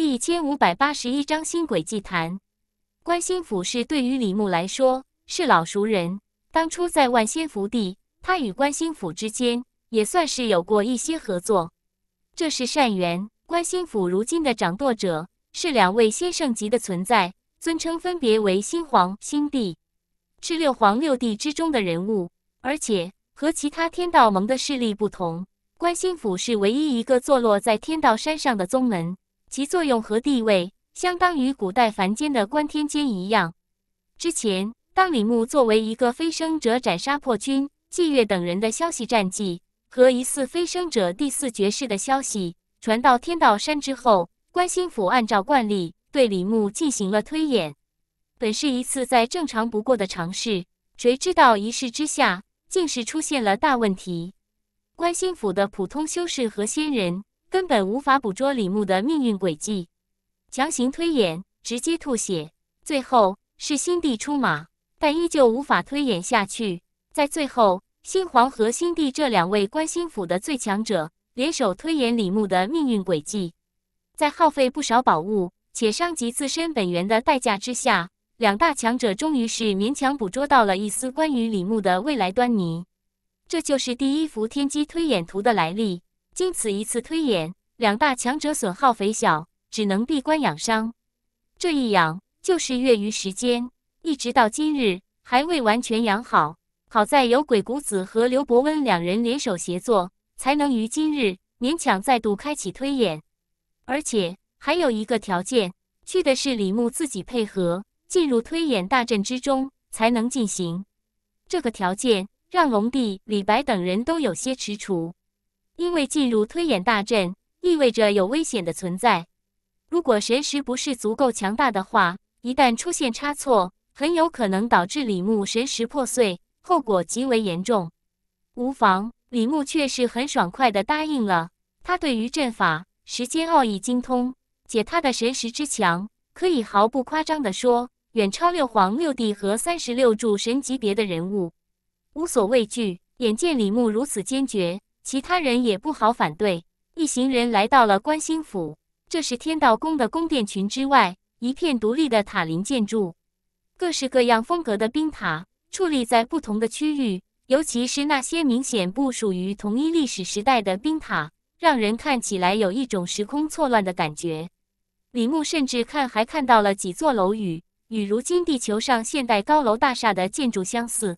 第一千五百八十一章新轨祭坛。关心府是对于李牧来说是老熟人，当初在万仙福地，他与关心府之间也算是有过一些合作，这是善缘。关心府如今的掌舵者是两位先圣级的存在，尊称分别为新皇、新帝，是六皇六帝之中的人物。而且和其他天道盟的势力不同，关心府是唯一一个坐落在天道山上的宗门。其作用和地位相当于古代凡间的观天监一样。之前，当李牧作为一个飞升者斩杀破军、霁月等人的消息战绩和疑似飞升者第四绝世的消息传到天道山之后，关心府按照惯例对李牧进行了推演。本是一次再正常不过的尝试，谁知道一试之下竟是出现了大问题。关心府的普通修士和仙人。根本无法捕捉李牧的命运轨迹，强行推演直接吐血。最后是新帝出马，但依旧无法推演下去。在最后，新皇和新帝这两位关心府的最强者联手推演李牧的命运轨迹，在耗费不少宝物且伤及自身本源的代价之下，两大强者终于是勉强捕捉到了一丝关于李牧的未来端倪。这就是第一幅天机推演图的来历。经此一次推演，两大强者损耗匪小，只能闭关养伤。这一养就是月余时间，一直到今日还未完全养好。好在有鬼谷子和刘伯温两人联手协作，才能于今日勉强再度开启推演。而且还有一个条件，去的是李牧自己配合进入推演大阵之中才能进行。这个条件让龙帝、李白等人都有些踟蹰。因为进入推演大阵意味着有危险的存在，如果神识不是足够强大的话，一旦出现差错，很有可能导致李牧神识破碎，后果极为严重。无妨，李牧却是很爽快地答应了。他对于阵法、时间奥义精通，且他的神识之强，可以毫不夸张地说，远超六皇、六帝和三十六柱神级别的人物，无所畏惧。眼见李牧如此坚决。其他人也不好反对。一行人来到了关心府，这是天道宫的宫殿群之外一片独立的塔林建筑。各式各样风格的冰塔矗立在不同的区域，尤其是那些明显不属于同一历史时代的冰塔，让人看起来有一种时空错乱的感觉。李牧甚至看还看到了几座楼宇，与如今地球上现代高楼大厦的建筑相似。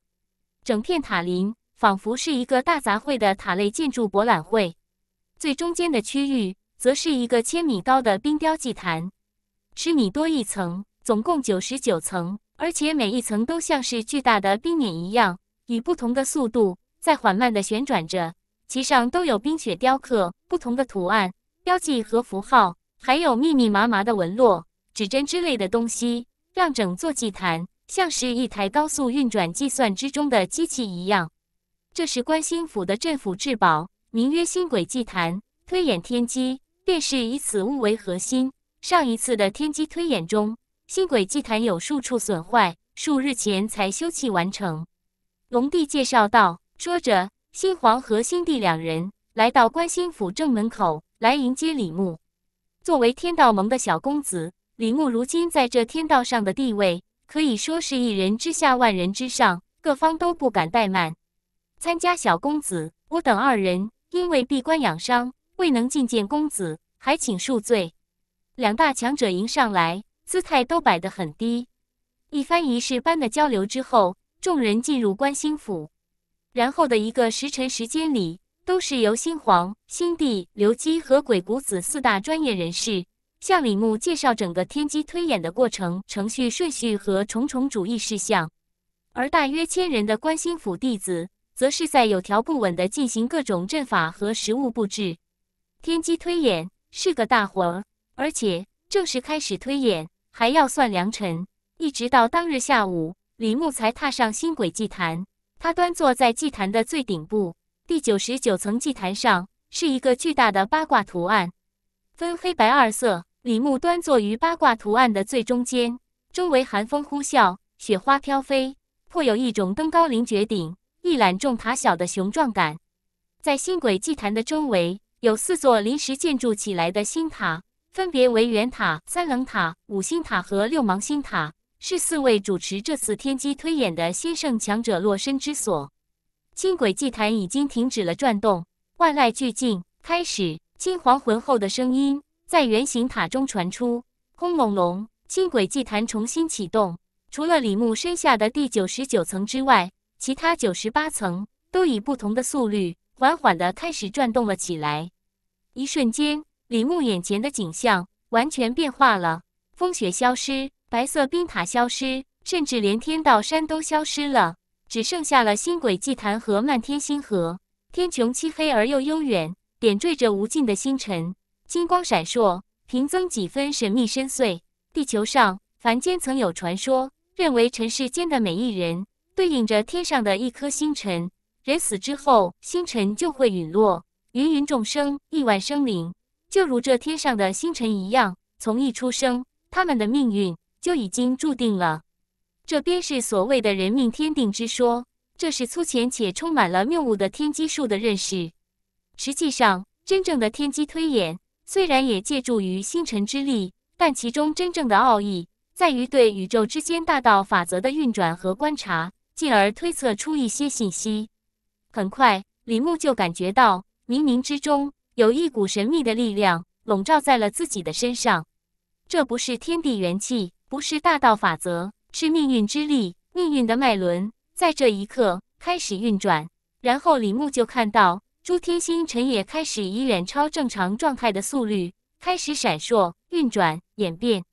整片塔林。仿佛是一个大杂烩的塔类建筑博览会。最中间的区域则是一个千米高的冰雕祭坛，十米多一层，总共九十九层，而且每一层都像是巨大的冰碾一样，以不同的速度在缓慢的旋转着。其上都有冰雪雕刻不同的图案、标记和符号，还有密密麻麻的纹络、指针之类的东西，让整座祭坛像是一台高速运转计算之中的机器一样。这是关心府的镇府至宝，名曰星轨祭坛，推演天机便是以此物为核心。上一次的天机推演中，星轨祭坛有数处损坏，数日前才修葺完成。龙帝介绍道，说着，新皇和新帝两人来到关心府正门口，来迎接李牧。作为天道盟的小公子，李牧如今在这天道上的地位，可以说是一人之下，万人之上，各方都不敢怠慢。参加小公子，我等二人因为闭关养伤，未能觐见公子，还请恕罪。两大强者迎上来，姿态都摆得很低。一番仪式般的交流之后，众人进入关心府。然后的一个时辰时间里，都是由新皇、新帝、刘基和鬼谷子四大专业人士向李牧介绍整个天机推演的过程、程序顺序和重重注意事项。而大约千人的关心府弟子。则是在有条不紊地进行各种阵法和食物布置。天机推演是个大活儿，而且正式开始推演还要算良辰。一直到当日下午，李牧才踏上新轨祭坛。他端坐在祭坛的最顶部，第九十九层祭坛上是一个巨大的八卦图案，分黑白二色。李牧端坐于八卦图案的最中间，周围寒风呼啸，雪花飘飞，颇有一种登高临绝顶。一览众塔小的雄壮感，在星轨祭坛的周围有四座临时建筑起来的新塔，分别为圆塔、三棱塔、五星塔和六芒星塔，是四位主持这次天机推演的先圣强者落身之所。星轨祭坛已经停止了转动，万籁俱静。开始，金黄浑厚的声音在圆形塔中传出，轰隆隆，星轨祭坛重新启动。除了李牧身下的第九十九层之外。其他九十八层都以不同的速率，缓缓的开始转动了起来。一瞬间，李牧眼前的景象完全变化了，风雪消失，白色冰塔消失，甚至连天道山都消失了，只剩下了星轨祭坛和漫天星河。天穹漆黑而又悠远，点缀着无尽的星辰，金光闪烁，平增几分神秘深邃。地球上，凡间曾有传说，认为尘世间的每一人。对应着天上的一颗星辰，人死之后，星辰就会陨落。芸芸众生，亿万生灵，就如这天上的星辰一样，从一出生，他们的命运就已经注定了。这便是所谓的“人命天定”之说，这是粗浅且充满了谬误的天机术的认识。实际上，真正的天机推演，虽然也借助于星辰之力，但其中真正的奥义，在于对宇宙之间大道法则的运转和观察。进而推测出一些信息。很快，李牧就感觉到冥冥之中有一股神秘的力量笼罩在了自己的身上。这不是天地元气，不是大道法则，是命运之力。命运的脉轮在这一刻开始运转。然后，李牧就看到诸天星辰也开始以远超正常状态的速率开始闪烁、运转、演变。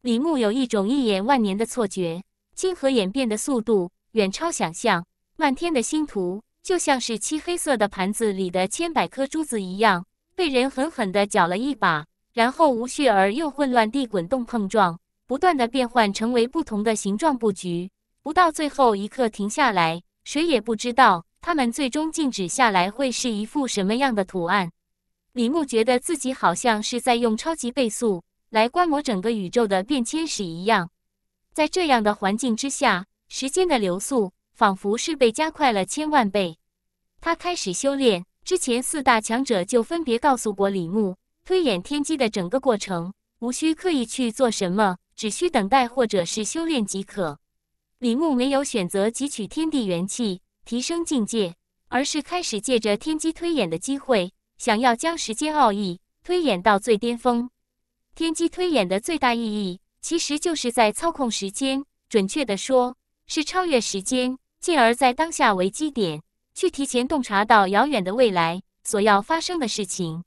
李牧有一种一眼万年的错觉，金河演变的速度。远超想象，漫天的星图就像是漆黑色的盘子里的千百颗珠子一样，被人狠狠地搅了一把，然后无序而又混乱地滚动碰撞，不断地变换成为不同的形状布局，不到最后一刻停下来，谁也不知道他们最终静止下来会是一幅什么样的图案。李牧觉得自己好像是在用超级倍速来观摩整个宇宙的变迁史一样，在这样的环境之下。时间的流速仿佛是被加快了千万倍。他开始修炼之前，四大强者就分别告诉过李牧推演天机的整个过程，无需刻意去做什么，只需等待或者是修炼即可。李牧没有选择汲取天地元气提升境界，而是开始借着天机推演的机会，想要将时间奥义推演到最巅峰。天机推演的最大意义，其实就是在操控时间。准确的说。是超越时间，进而，在当下为基点，去提前洞察到遥远的未来所要发生的事情。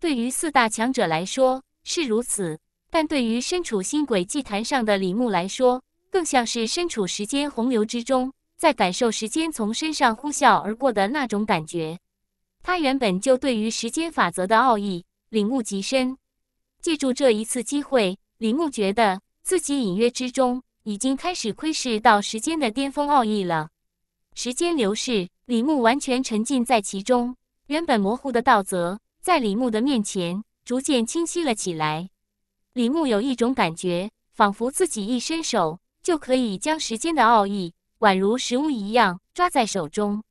对于四大强者来说是如此，但对于身处新轨祭坛上的李牧来说，更像是身处时间洪流之中，在感受时间从身上呼啸而过的那种感觉。他原本就对于时间法则的奥义领悟极深，借助这一次机会，李牧觉得自己隐约之中。已经开始窥视到时间的巅峰奥义了。时间流逝，李牧完全沉浸在其中，原本模糊的道则在李牧的面前逐渐清晰了起来。李牧有一种感觉，仿佛自己一伸手就可以将时间的奥义，宛如实物一样抓在手中。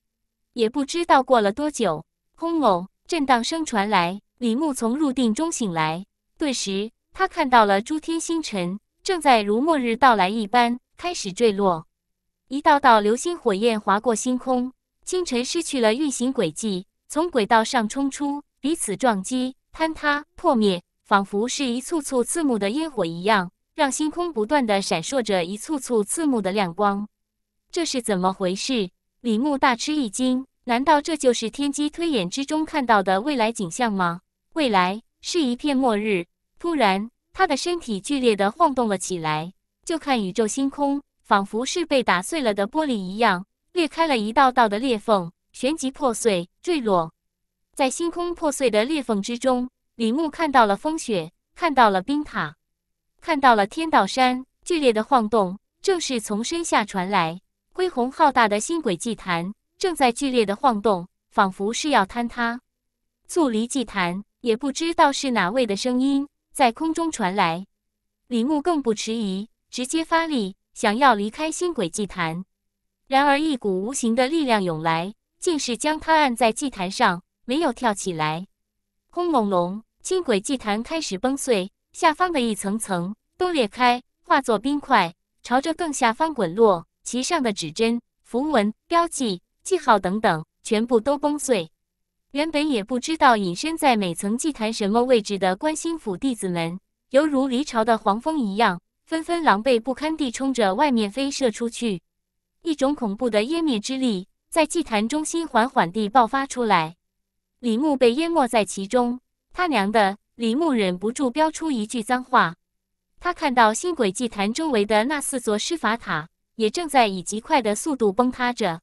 也不知道过了多久，轰隆，震荡声传来，李牧从入定中醒来，顿时他看到了诸天星辰。正在如末日到来一般开始坠落，一道道流星火焰划过星空。星辰失去了运行轨迹，从轨道上冲出，彼此撞击、坍塌、破灭，仿佛是一簇簇刺目的烟火一样，让星空不断的闪烁着一簇簇刺目的亮光。这是怎么回事？李牧大吃一惊，难道这就是天机推演之中看到的未来景象吗？未来是一片末日。突然。他的身体剧烈地晃动了起来，就看宇宙星空，仿佛是被打碎了的玻璃一样，裂开了一道道的裂缝，旋即破碎坠落。在星空破碎的裂缝之中，李牧看到了风雪，看到了冰塔，看到了天道山。剧烈的晃动正是从身下传来，恢宏浩大的星轨祭坛正在剧烈的晃动，仿佛是要坍塌。醋离祭坛也不知道是哪位的声音。在空中传来，李牧更不迟疑，直接发力，想要离开星轨祭坛。然而，一股无形的力量涌来，竟是将他按在祭坛上，没有跳起来。轰隆隆，轻轨祭坛开始崩碎，下方的一层层都裂开，化作冰块，朝着更下方滚落，其上的指针、符文、标记、记号等等，全部都崩碎。原本也不知道隐身在每层祭坛什么位置的观星府弟子们，犹如离巢的黄蜂一样，纷纷狼狈不堪地冲着外面飞射出去。一种恐怖的湮灭之力在祭坛中心缓缓地爆发出来，李牧被淹没在其中。他娘的！李牧忍不住飙出一句脏话。他看到星轨祭坛周围的那四座施法塔也正在以极快的速度崩塌着。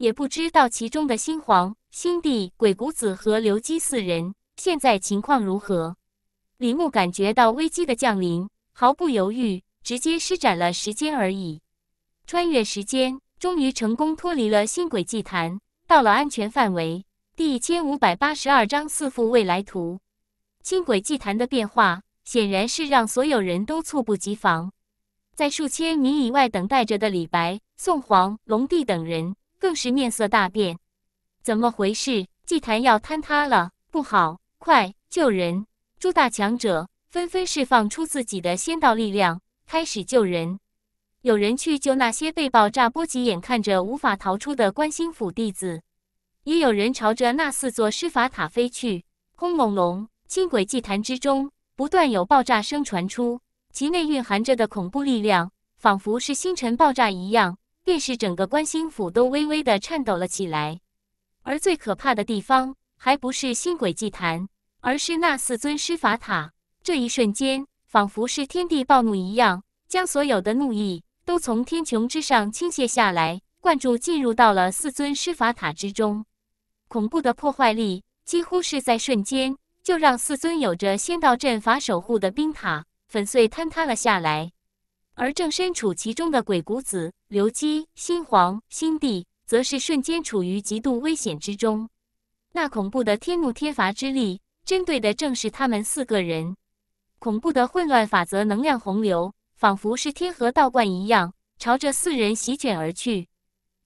也不知道其中的新皇、新帝、鬼谷子和刘基四人现在情况如何。李牧感觉到危机的降临，毫不犹豫，直接施展了时间而已，穿越时间，终于成功脱离了新轨祭坛，到了安全范围。第一千五百八十二章四幅未来图。新轨祭坛的变化显然是让所有人都猝不及防，在数千米以外等待着的李白、宋黄、龙帝等人。更是面色大变，怎么回事？祭坛要坍塌了，不好！快救人！诸大强者纷纷释放出自己的仙道力量，开始救人。有人去救那些被爆炸波及、眼看着无法逃出的关心府弟子，也有人朝着那四座施法塔飞去。轰隆隆，轻轨祭坛之中不断有爆炸声传出，其内蕴含着的恐怖力量，仿佛是星辰爆炸一样。顿时，整个关心府都微微的颤抖了起来。而最可怕的地方，还不是新鬼祭坛，而是那四尊施法塔。这一瞬间，仿佛是天地暴怒一样，将所有的怒意都从天穹之上倾泻下来，灌注进入到了四尊施法塔之中。恐怖的破坏力，几乎是在瞬间就让四尊有着仙道阵法守护的冰塔粉碎坍塌了下来。而正身处其中的鬼谷子、刘基、新皇、新帝，则是瞬间处于极度危险之中。那恐怖的天怒天罚之力，针对的正是他们四个人。恐怖的混乱法则能量洪流，仿佛是天河倒灌一样，朝着四人席卷而去。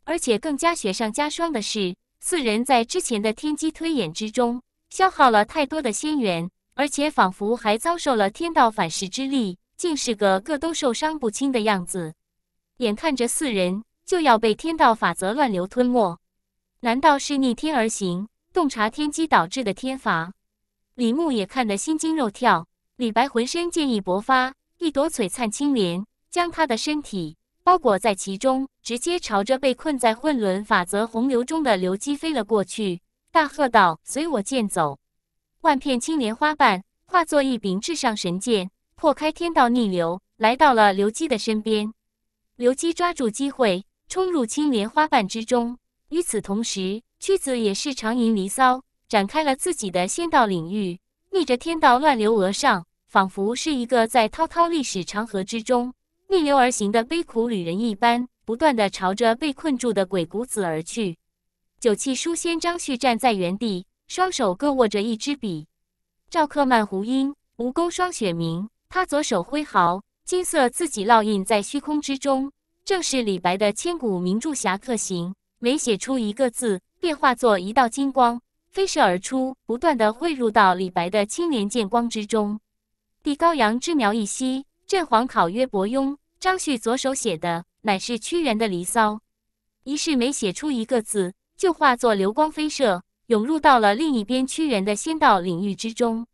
而且更加雪上加霜的是，四人在之前的天机推演之中，消耗了太多的仙元，而且仿佛还遭受了天道反噬之力。竟是个个都受伤不轻的样子，眼看着四人就要被天道法则乱流吞没，难道是逆天而行、洞察天机导致的天罚？李牧也看得心惊肉跳。李白浑身剑意勃发，一朵璀璨青莲将他的身体包裹在其中，直接朝着被困在混沌法则洪流中的刘基飞了过去，大喝道：“随我剑走！”万片青莲花瓣化作一柄至上神剑。破开天道逆流，来到了刘基的身边。刘基抓住机会，冲入青莲花瓣之中。与此同时，屈子也是长吟《离骚》，展开了自己的仙道领域，逆着天道乱流而上，仿佛是一个在滔滔历史长河之中逆流而行的悲苦旅人一般，不断的朝着被困住的鬼谷子而去。酒气书仙张旭站在原地，双手各握着一支笔，赵克曼胡英、吴钩、双雪明。他左手挥毫，金色字迹烙印在虚空之中，正是李白的千古名著《侠客行》。每写出一个字，便化作一道金光飞射而出，不断的汇入到李白的青莲剑光之中。地高阳之苗一息，镇皇考曰伯庸。张旭左手写的乃是屈原的《离骚》，于是每写出一个字，就化作流光飞射，涌入到了另一边屈原的仙道领域之中。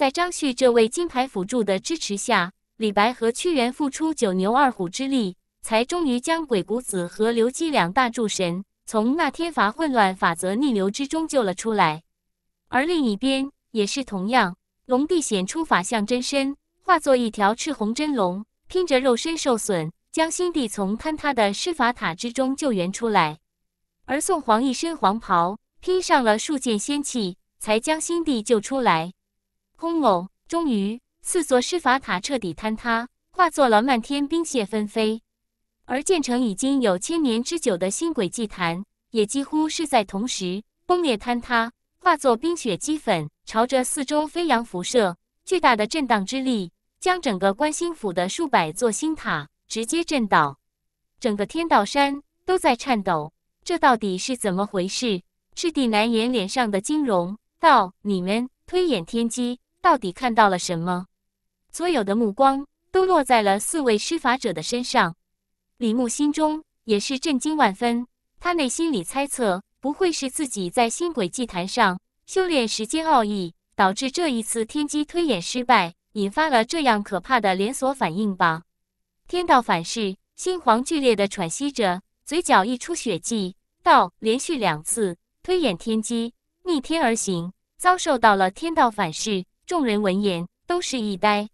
在张旭这位金牌辅助的支持下，李白和屈原付出九牛二虎之力，才终于将鬼谷子和刘基两大诸神从那天罚混乱法则逆流之中救了出来。而另一边，也是同样，龙帝显出法相真身，化作一条赤红真龙，拼着肉身受损，将新帝从坍塌的施法塔之中救援出来。而宋皇一身黄袍，披上了数件仙器，才将新帝救出来。轰隆！终于，四座施法塔彻底坍塌，化作了漫天冰屑纷飞。而建成已经有千年之久的新轨祭坛，也几乎是在同时崩裂坍塌，化作冰雪积粉，朝着四周飞扬辐射。巨大的震荡之力将整个观星府的数百座星塔直接震倒，整个天道山都在颤抖。这到底是怎么回事？赤地难言脸上的金容道：“你们推演天机。”到底看到了什么？所有的目光都落在了四位施法者的身上。李牧心中也是震惊万分，他内心里猜测，不会是自己在新轨祭坛上修炼时间奥义，导致这一次天机推演失败，引发了这样可怕的连锁反应吧？天道反噬，新皇剧烈的喘息着，嘴角溢出血迹。道连续两次推演天机，逆天而行，遭受到了天道反噬。众人闻言都是一呆，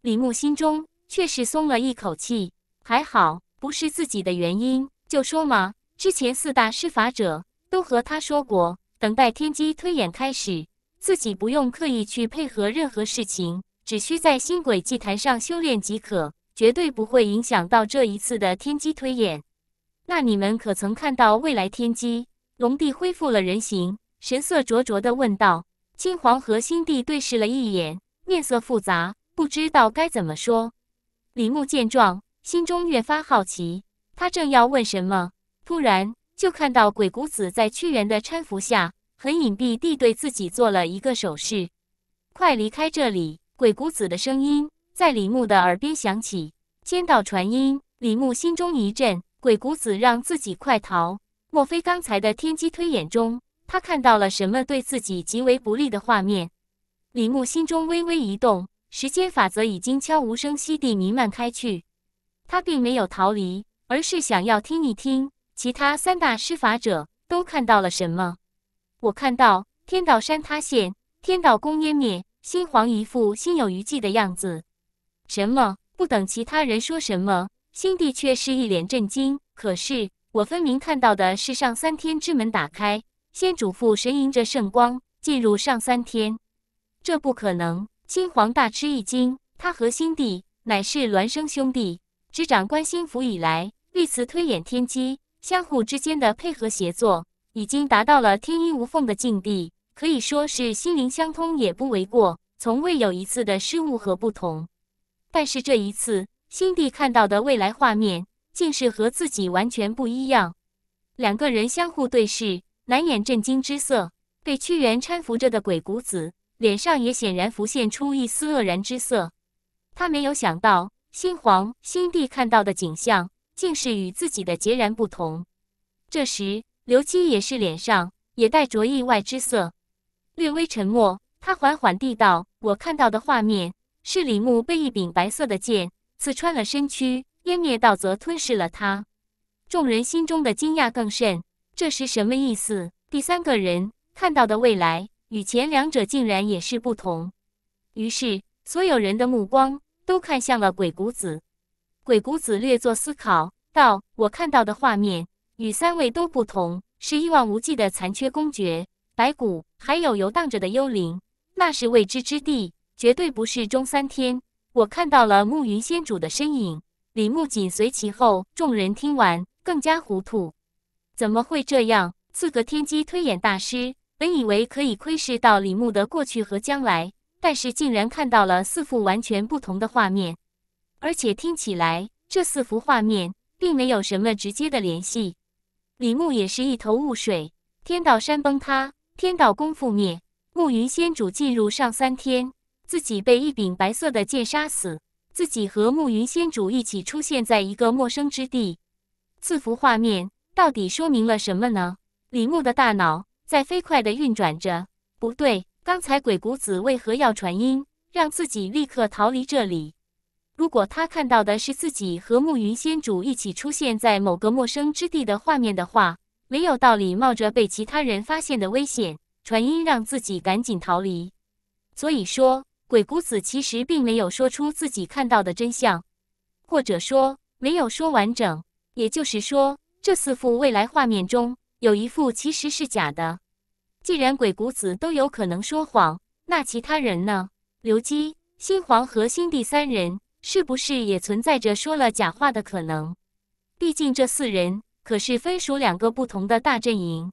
李牧心中却是松了一口气，还好不是自己的原因。就说嘛，之前四大施法者都和他说过，等待天机推演开始，自己不用刻意去配合任何事情，只需在星轨祭坛上修炼即可，绝对不会影响到这一次的天机推演。那你们可曾看到未来天机？龙帝恢复了人形，神色灼灼的问道。新皇和新帝对视了一眼，面色复杂，不知道该怎么说。李牧见状，心中越发好奇。他正要问什么，突然就看到鬼谷子在屈原的搀扶下，很隐蔽地对自己做了一个手势：“快离开这里！”鬼谷子的声音在李牧的耳边响起，间道传音。李牧心中一震，鬼谷子让自己快逃，莫非刚才的天机推演中？他看到了什么对自己极为不利的画面？李牧心中微微一动，时间法则已经悄无声息地弥漫开去。他并没有逃离，而是想要听一听其他三大施法者都看到了什么。我看到天道山塌陷，天道宫湮灭，新皇一副心有余悸的样子。什么？不等其他人说什么，心帝却是一脸震惊。可是我分明看到的，是上三天之门打开。先嘱咐神迎着圣光进入上三天，这不可能！新皇大吃一惊。他和新帝乃是孪生兄弟，执掌观星府以来，历次推演天机，相互之间的配合协作已经达到了天衣无缝的境地，可以说是心灵相通也不为过。从未有一次的失误和不同。但是这一次，新帝看到的未来画面竟是和自己完全不一样。两个人相互对视。难掩震惊之色，被屈原搀扶着的鬼谷子脸上也显然浮现出一丝愕然之色。他没有想到，新皇新帝看到的景象竟是与自己的截然不同。这时，刘基也是脸上也带着意外之色，略微沉默，他缓缓地道：“我看到的画面是李牧被一柄白色的剑刺穿了身躯，湮灭道则吞噬了他。”众人心中的惊讶更甚。这是什么意思？第三个人看到的未来与前两者竟然也是不同。于是，所有人的目光都看向了鬼谷子。鬼谷子略作思考，道：“我看到的画面与三位都不同，是一望无际的残缺公爵白骨，还有游荡着的幽灵。那是未知之地，绝对不是中三天。我看到了暮云仙主的身影，李牧紧随其后。众人听完，更加糊涂。”怎么会这样？四个天机推演大师本以为可以窥视到李牧的过去和将来，但是竟然看到了四幅完全不同的画面，而且听起来这四幅画面并没有什么直接的联系。李牧也是一头雾水。天道山崩塌，天道宫覆灭，暮云仙主进入上三天，自己被一柄白色的剑杀死，自己和暮云仙主一起出现在一个陌生之地。四幅画面。到底说明了什么呢？李牧的大脑在飞快的运转着。不对，刚才鬼谷子为何要传音，让自己立刻逃离这里？如果他看到的是自己和暮云仙主一起出现在某个陌生之地的画面的话，没有道理冒着被其他人发现的危险，传音让自己赶紧逃离。所以说，鬼谷子其实并没有说出自己看到的真相，或者说没有说完整。也就是说。这四幅未来画面中有一幅其实是假的。既然鬼谷子都有可能说谎，那其他人呢？刘基、新皇和新帝三人是不是也存在着说了假话的可能？毕竟这四人可是分属两个不同的大阵营。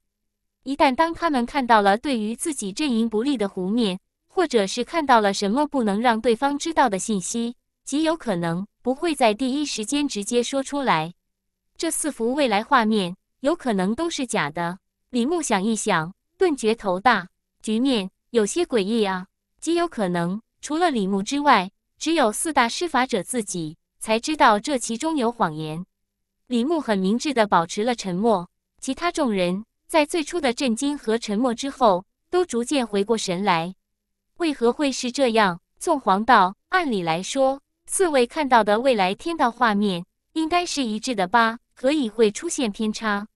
一旦当他们看到了对于自己阵营不利的湖面，或者是看到了什么不能让对方知道的信息，极有可能不会在第一时间直接说出来。这四幅未来画面有可能都是假的。李牧想一想，顿觉头大，局面有些诡异啊！极有可能，除了李牧之外，只有四大施法者自己才知道这其中有谎言。李牧很明智的保持了沉默。其他众人在最初的震惊和沉默之后，都逐渐回过神来。为何会是这样？纵黄道，按理来说，四位看到的未来天道画面。应该是一致的吧？可以会出现偏差？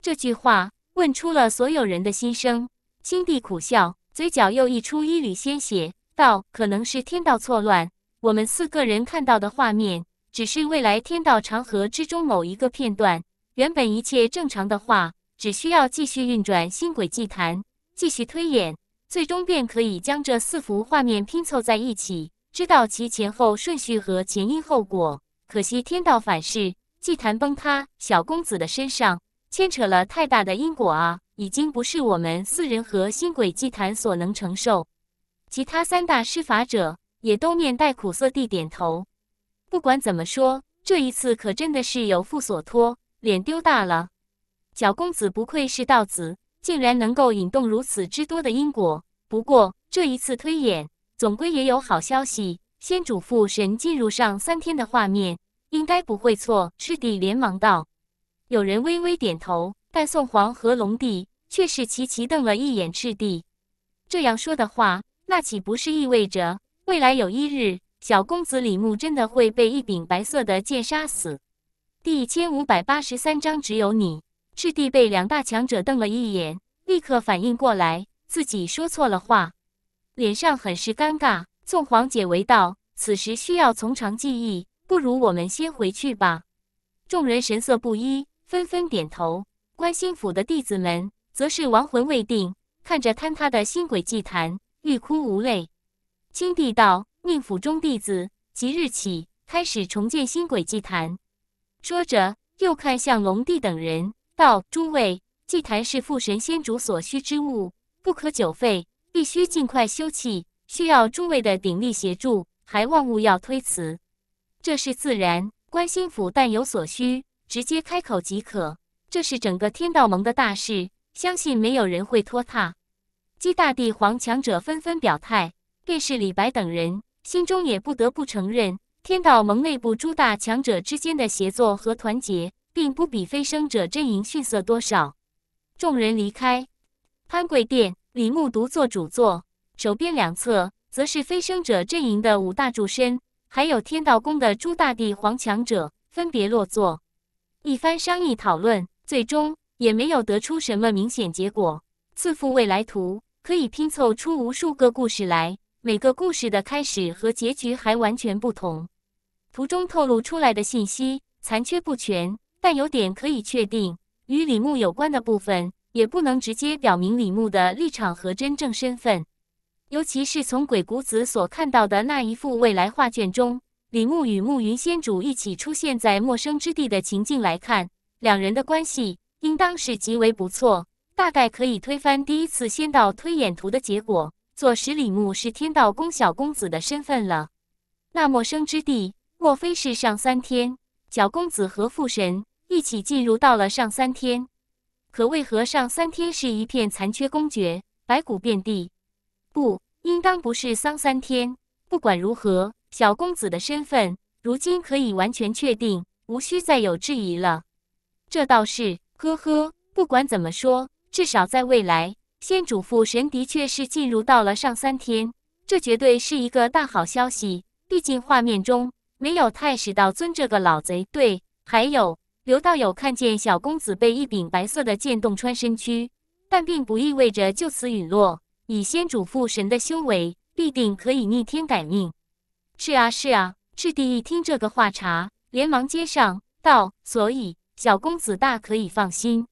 这句话问出了所有人的心声。青帝苦笑，嘴角又溢出一缕鲜血，道：“可能是天道错乱，我们四个人看到的画面，只是未来天道长河之中某一个片段。原本一切正常的话，只需要继续运转星轨祭坛，继续推演，最终便可以将这四幅画面拼凑在一起，知道其前后顺序和前因后果。”可惜天道反噬，祭坛崩塌，小公子的身上牵扯了太大的因果啊，已经不是我们四人和心轨祭坛所能承受。其他三大施法者也都面带苦涩地点头。不管怎么说，这一次可真的是有负所托，脸丢大了。小公子不愧是道子，竟然能够引动如此之多的因果。不过这一次推演，总归也有好消息。先嘱咐神进入上三天的画面，应该不会错。赤帝连忙道：“有人微微点头，但宋皇和龙帝却是齐齐瞪了一眼赤帝。这样说的话，那岂不是意味着未来有一日，小公子李牧真的会被一柄白色的剑杀死？”第一千五百八十三章只有你。赤帝被两大强者瞪了一眼，立刻反应过来自己说错了话，脸上很是尴尬。宋皇解围道：“此时需要从长计议，不如我们先回去吧。”众人神色不一，纷纷点头。观心府的弟子们则是亡魂未定，看着坍塌的新轨祭坛，欲哭无泪。青帝道：“命府中弟子，即日起开始重建新轨祭坛。”说着，又看向龙帝等人，道：“诸位，祭坛是父神仙主所需之物，不可久废，必须尽快修葺。”需要诸位的鼎力协助，还望勿要推辞。这是自然，关心府但有所需，直接开口即可。这是整个天道盟的大事，相信没有人会拖沓。姬大帝皇强者纷纷表态，便是李白等人心中也不得不承认，天道盟内部诸大强者之间的协作和团结，并不比飞升者阵营逊色多少。众人离开，潘贵殿，李牧独坐主座。手边两侧则是飞升者阵营的五大柱身，还有天道宫的诸大帝、皇强者分别落座。一番商议讨论，最终也没有得出什么明显结果。赐父未来图可以拼凑出无数个故事来，每个故事的开始和结局还完全不同。图中透露出来的信息残缺不全，但有点可以确定与李牧有关的部分，也不能直接表明李牧的立场和真正身份。尤其是从鬼谷子所看到的那一幅未来画卷中，李牧与暮云仙主一起出现在陌生之地的情境来看，两人的关系应当是极为不错，大概可以推翻第一次仙道推演图的结果，坐实李牧是天道宫小公子的身份了。那陌生之地，莫非是上三天？小公子和父神一起进入到了上三天，可为何上三天是一片残缺公爵，白骨遍地？不，应当不是丧三天。不管如何，小公子的身份如今可以完全确定，无需再有质疑了。这倒是，呵呵。不管怎么说，至少在未来，先主父神的确是进入到了上三天，这绝对是一个大好消息。毕竟画面中没有太史道尊这个老贼。对，还有刘道友看见小公子被一柄白色的剑洞穿身躯，但并不意味着就此陨落。以先主父神的修为，必定可以逆天改命。是啊，是啊！赤帝一听这个话茬，连忙接上道：“所以小公子大可以放心。”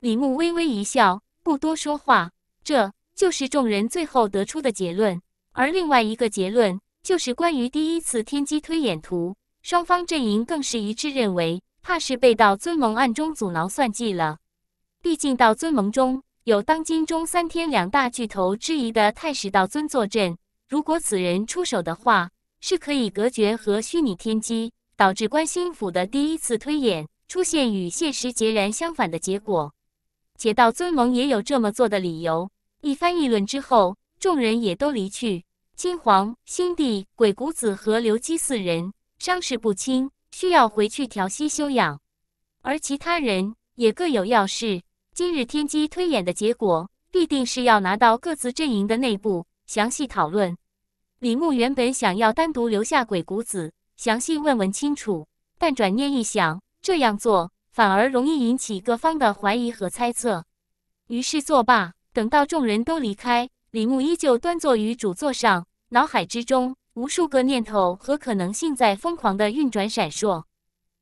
李牧微微一笑，不多说话。这就是众人最后得出的结论。而另外一个结论，就是关于第一次天机推演图，双方阵营更是一致认为，怕是被道尊盟暗中阻挠算计了。毕竟道尊盟中……有当今中三天两大巨头之一的太史道尊坐镇，如果此人出手的话，是可以隔绝和虚拟天机，导致观星府的第一次推演出现与现实截然相反的结果。且道尊盟也有这么做的理由。一番议论之后，众人也都离去。金黄、新帝、鬼谷子和刘基四人伤势不轻，需要回去调息休养，而其他人也各有要事。今日天机推演的结果，必定是要拿到各自阵营的内部详细讨论。李牧原本想要单独留下鬼谷子，详细问问清楚，但转念一想，这样做反而容易引起各方的怀疑和猜测，于是作罢。等到众人都离开，李牧依旧端坐于主座上，脑海之中无数个念头和可能性在疯狂的运转闪烁。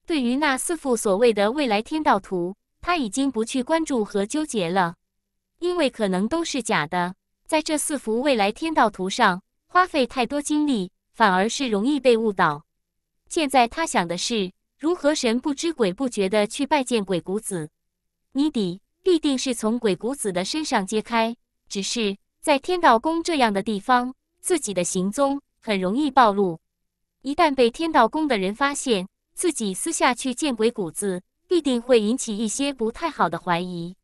对于那四幅所谓的未来天道图。他已经不去关注和纠结了，因为可能都是假的。在这四幅未来天道图上花费太多精力，反而是容易被误导。现在他想的是如何神不知鬼不觉的去拜见鬼谷子。谜底必定是从鬼谷子的身上揭开，只是在天道宫这样的地方，自己的行踪很容易暴露。一旦被天道宫的人发现，自己私下去见鬼谷子。必定会引起一些不太好的怀疑，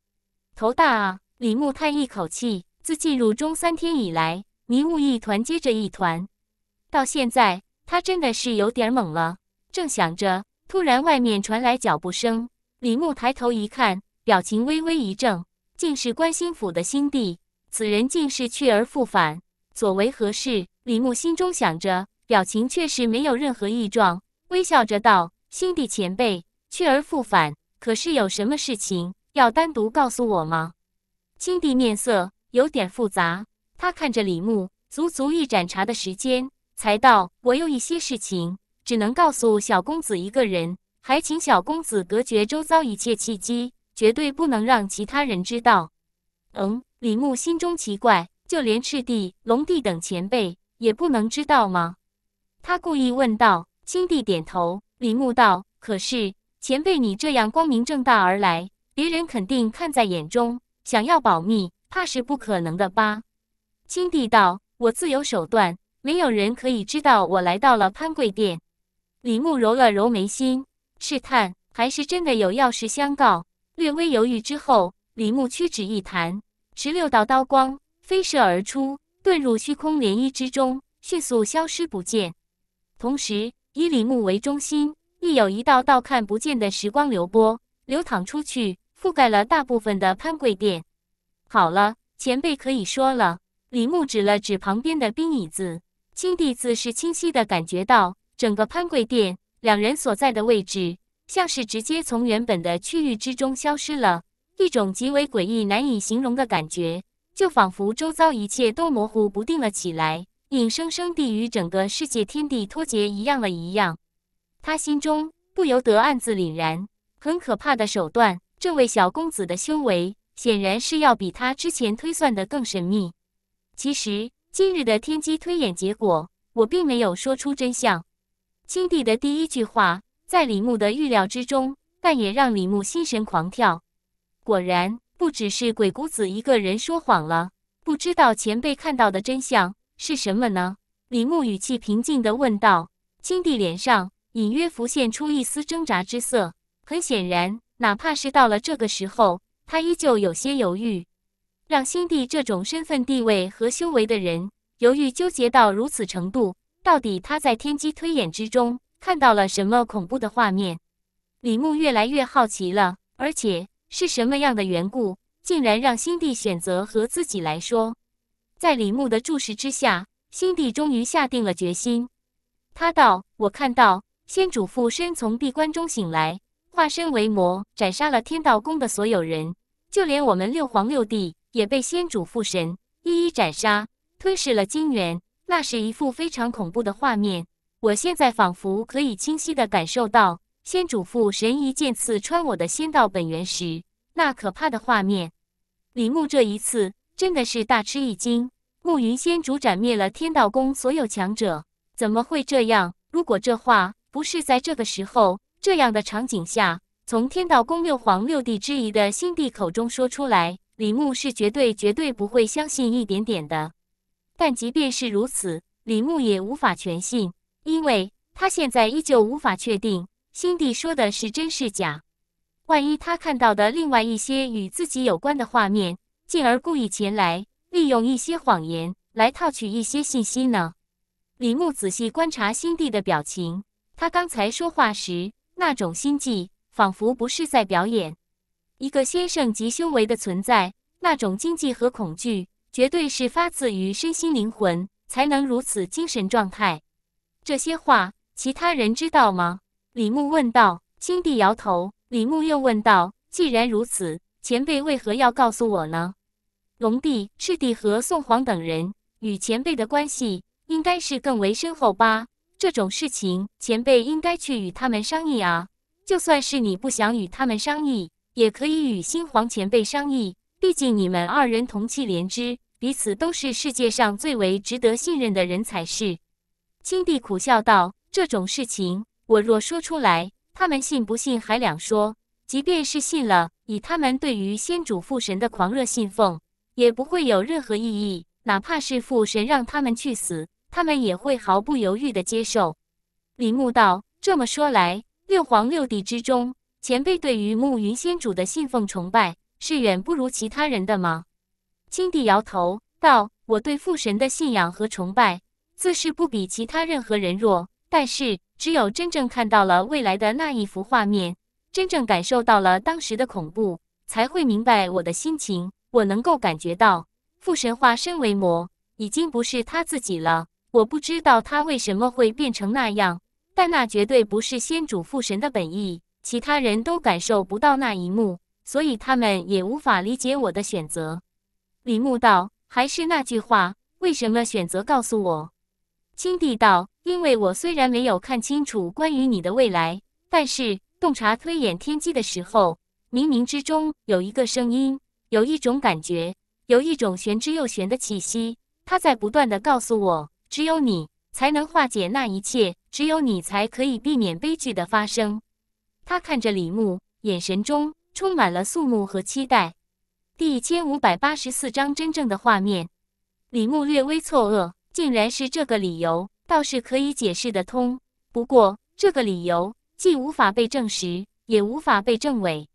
头大啊！李牧叹一口气，自进入中三天以来，迷雾一团接着一团，到现在他真的是有点懵了。正想着，突然外面传来脚步声，李牧抬头一看，表情微微一怔，竟是关心府的心帝。此人竟是去而复返，所为何事？李牧心中想着，表情却是没有任何异状，微笑着道：“兄弟前辈。”去而复返，可是有什么事情要单独告诉我吗？青帝面色有点复杂，他看着李牧，足足一盏茶的时间，才道：“我有一些事情，只能告诉小公子一个人，还请小公子隔绝周遭一切契机，绝对不能让其他人知道。”嗯，李牧心中奇怪，就连赤帝、龙帝等前辈也不能知道吗？他故意问道。青帝点头。李牧道：“可是。”前辈，你这样光明正大而来，别人肯定看在眼中，想要保密，怕是不可能的吧？青帝道：“我自有手段，没有人可以知道我来到了潘贵殿。”李牧揉了揉眉心，试探，还是真的有要事相告。略微犹豫之后，李牧屈指一弹，十六道刀光飞射而出，遁入虚空涟漪之中，迅速消失不见。同时，以李牧为中心。亦有一道道看不见的时光流波流淌出去，覆盖了大部分的潘贵殿。好了，前辈可以说了。李牧指了指旁边的冰椅子，青帝自是清晰地感觉到，整个潘贵殿两人所在的位置，像是直接从原本的区域之中消失了，一种极为诡异、难以形容的感觉，就仿佛周遭一切都模糊不定了起来，硬生生地与整个世界天地脱节一样了一样。他心中不由得暗自凛然，很可怕的手段。这位小公子的修为显然是要比他之前推算的更神秘。其实今日的天机推演结果，我并没有说出真相。青帝的第一句话在李牧的预料之中，但也让李牧心神狂跳。果然，不只是鬼谷子一个人说谎了。不知道前辈看到的真相是什么呢？李牧语气平静地问道。青帝脸上。隐约浮现出一丝挣扎之色。很显然，哪怕是到了这个时候，他依旧有些犹豫。让心帝这种身份地位和修为的人犹豫纠结到如此程度，到底他在天机推演之中看到了什么恐怖的画面？李牧越来越好奇了。而且是什么样的缘故，竟然让心帝选择和自己来说？在李牧的注视之下，心帝终于下定了决心。他道：“我看到。”先主附身从闭关中醒来，化身为魔，斩杀了天道宫的所有人，就连我们六皇六帝也被先主附神一一斩杀，吞噬了金元。那是一幅非常恐怖的画面，我现在仿佛可以清晰地感受到先主父神一剑刺穿我的仙道本源时那可怕的画面。李牧这一次真的是大吃一惊，暮云仙主斩灭了天道宫所有强者，怎么会这样？如果这话……不是在这个时候，这样的场景下，从天道宫六皇六帝之一的星帝口中说出来，李牧是绝对绝对不会相信一点点的。但即便是如此，李牧也无法全信，因为他现在依旧无法确定星帝说的是真是假。万一他看到的另外一些与自己有关的画面，进而故意前来利用一些谎言来套取一些信息呢？李牧仔细观察星帝的表情。他刚才说话时那种心悸，仿佛不是在表演。一个先生级修为的存在，那种经济和恐惧，绝对是发自于身心灵魂，才能如此精神状态。这些话，其他人知道吗？李牧问道。青帝摇头。李牧又问道：“既然如此，前辈为何要告诉我呢？”龙帝、赤帝和宋皇等人与前辈的关系，应该是更为深厚吧？这种事情，前辈应该去与他们商议啊。就算是你不想与他们商议，也可以与新皇前辈商议。毕竟你们二人同气连枝，彼此都是世界上最为值得信任的人才是。青帝苦笑道：“这种事情，我若说出来，他们信不信还两说。即便是信了，以他们对于先主父神的狂热信奉，也不会有任何意义。哪怕是父神让他们去死。”他们也会毫不犹豫的接受。李牧道：“这么说来，六皇六帝之中，前辈对于暮云仙主的信奉崇拜是远不如其他人的吗？”青帝摇头道：“我对父神的信仰和崇拜，自是不比其他任何人弱。但是，只有真正看到了未来的那一幅画面，真正感受到了当时的恐怖，才会明白我的心情。我能够感觉到，父神化身为魔，已经不是他自己了。”我不知道他为什么会变成那样，但那绝对不是先主父神的本意。其他人都感受不到那一幕，所以他们也无法理解我的选择。李牧道：“还是那句话，为什么选择告诉我？”青帝道：“因为我虽然没有看清楚关于你的未来，但是洞察推演天机的时候，冥冥之中有一个声音，有一种感觉，有一种玄之又玄的气息，它在不断的告诉我。”只有你才能化解那一切，只有你才可以避免悲剧的发生。他看着李牧，眼神中充满了肃穆和期待。第一千五百八十四章真正的画面。李牧略微错愕，竟然是这个理由，倒是可以解释得通。不过这个理由既无法被证实，也无法被证伪。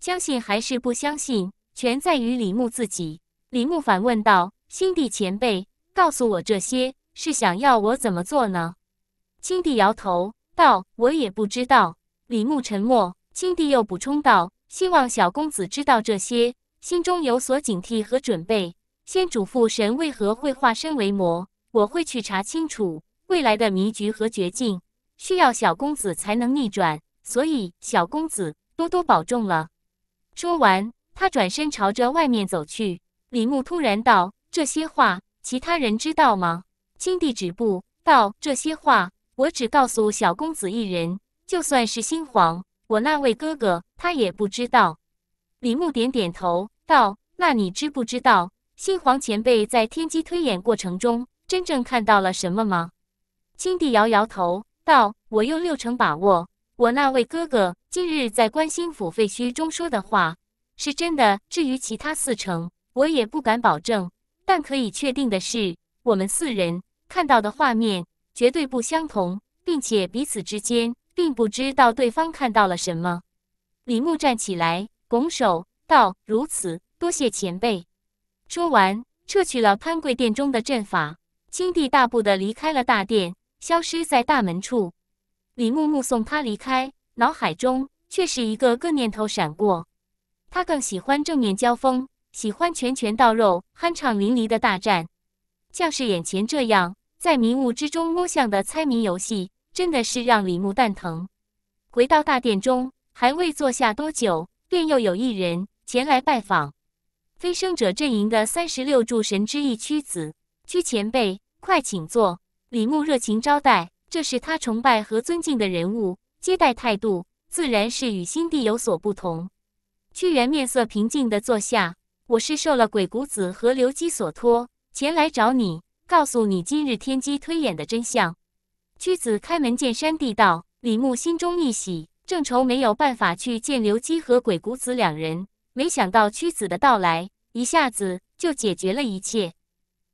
相信还是不相信，全在于李牧自己。李牧反问道：“星帝前辈，告诉我这些。”是想要我怎么做呢？青帝摇头道：“我也不知道。”李牧沉默。青帝又补充道：“希望小公子知道这些，心中有所警惕和准备。先嘱咐神为何会化身为魔，我会去查清楚未来的迷局和绝境，需要小公子才能逆转。所以，小公子多多保重了。”说完，他转身朝着外面走去。李牧突然道：“这些话，其他人知道吗？”青帝止步，道：“这些话我只告诉小公子一人，就算是新皇，我那位哥哥他也不知道。”李牧点点头，道：“那你知不知道新皇前辈在天机推演过程中真正看到了什么吗？”青帝摇摇头，道：“我用六成把握，我那位哥哥今日在观星府废墟中说的话是真的。至于其他四成，我也不敢保证。但可以确定的是，我们四人。”看到的画面绝对不相同，并且彼此之间并不知道对方看到了什么。李牧站起来，拱手道：“如此，多谢前辈。”说完，撤去了潘贵殿中的阵法。轻帝大步的离开了大殿，消失在大门处。李牧目送他离开，脑海中却是一个个念头闪过。他更喜欢正面交锋，喜欢拳拳到肉、酣畅淋漓的大战，像是眼前这样。在迷雾之中摸象的猜谜游戏，真的是让李牧蛋疼。回到大殿中，还未坐下多久，便又有一人前来拜访。飞升者阵营的三十六柱神之一屈子，屈前辈，快请坐！李牧热情招待，这是他崇拜和尊敬的人物，接待态度自然是与心地有所不同。屈原面色平静地坐下，我是受了鬼谷子和刘基所托，前来找你。告诉你今日天机推演的真相，屈子开门见山地道。李牧心中一喜，正愁没有办法去见刘基和鬼谷子两人，没想到屈子的到来，一下子就解决了一切。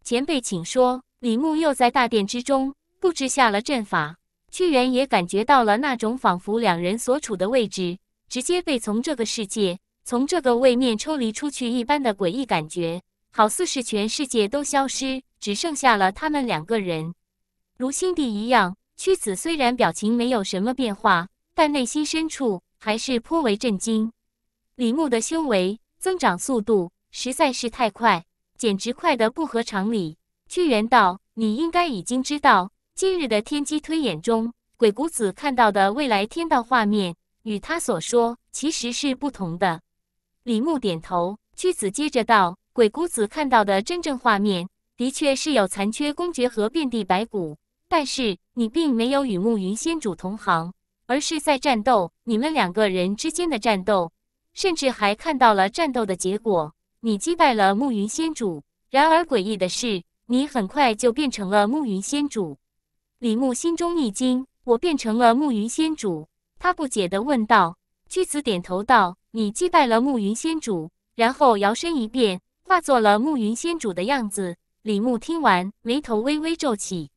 前辈请说。李牧又在大殿之中布置下了阵法，屈原也感觉到了那种仿佛两人所处的位置，直接被从这个世界、从这个位面抽离出去一般的诡异感觉，好似是全世界都消失。只剩下了他们两个人，如心底一样，屈子虽然表情没有什么变化，但内心深处还是颇为震惊。李牧的修为增长速度实在是太快，简直快得不合常理。屈原道：“你应该已经知道，今日的天机推演中，鬼谷子看到的未来天道画面，与他所说其实是不同的。”李牧点头，屈子接着道：“鬼谷子看到的真正画面。”的确是有残缺公爵和遍地白骨，但是你并没有与暮云仙主同行，而是在战斗。你们两个人之间的战斗，甚至还看到了战斗的结果。你击败了暮云仙主，然而诡异的是，你很快就变成了暮云仙主。李牧心中一惊：“我变成了暮云仙主？”他不解地问道。屈子点头道：“你击败了暮云仙主，然后摇身一变，化作了暮云仙主的样子。”李牧听完，眉头微微皱起，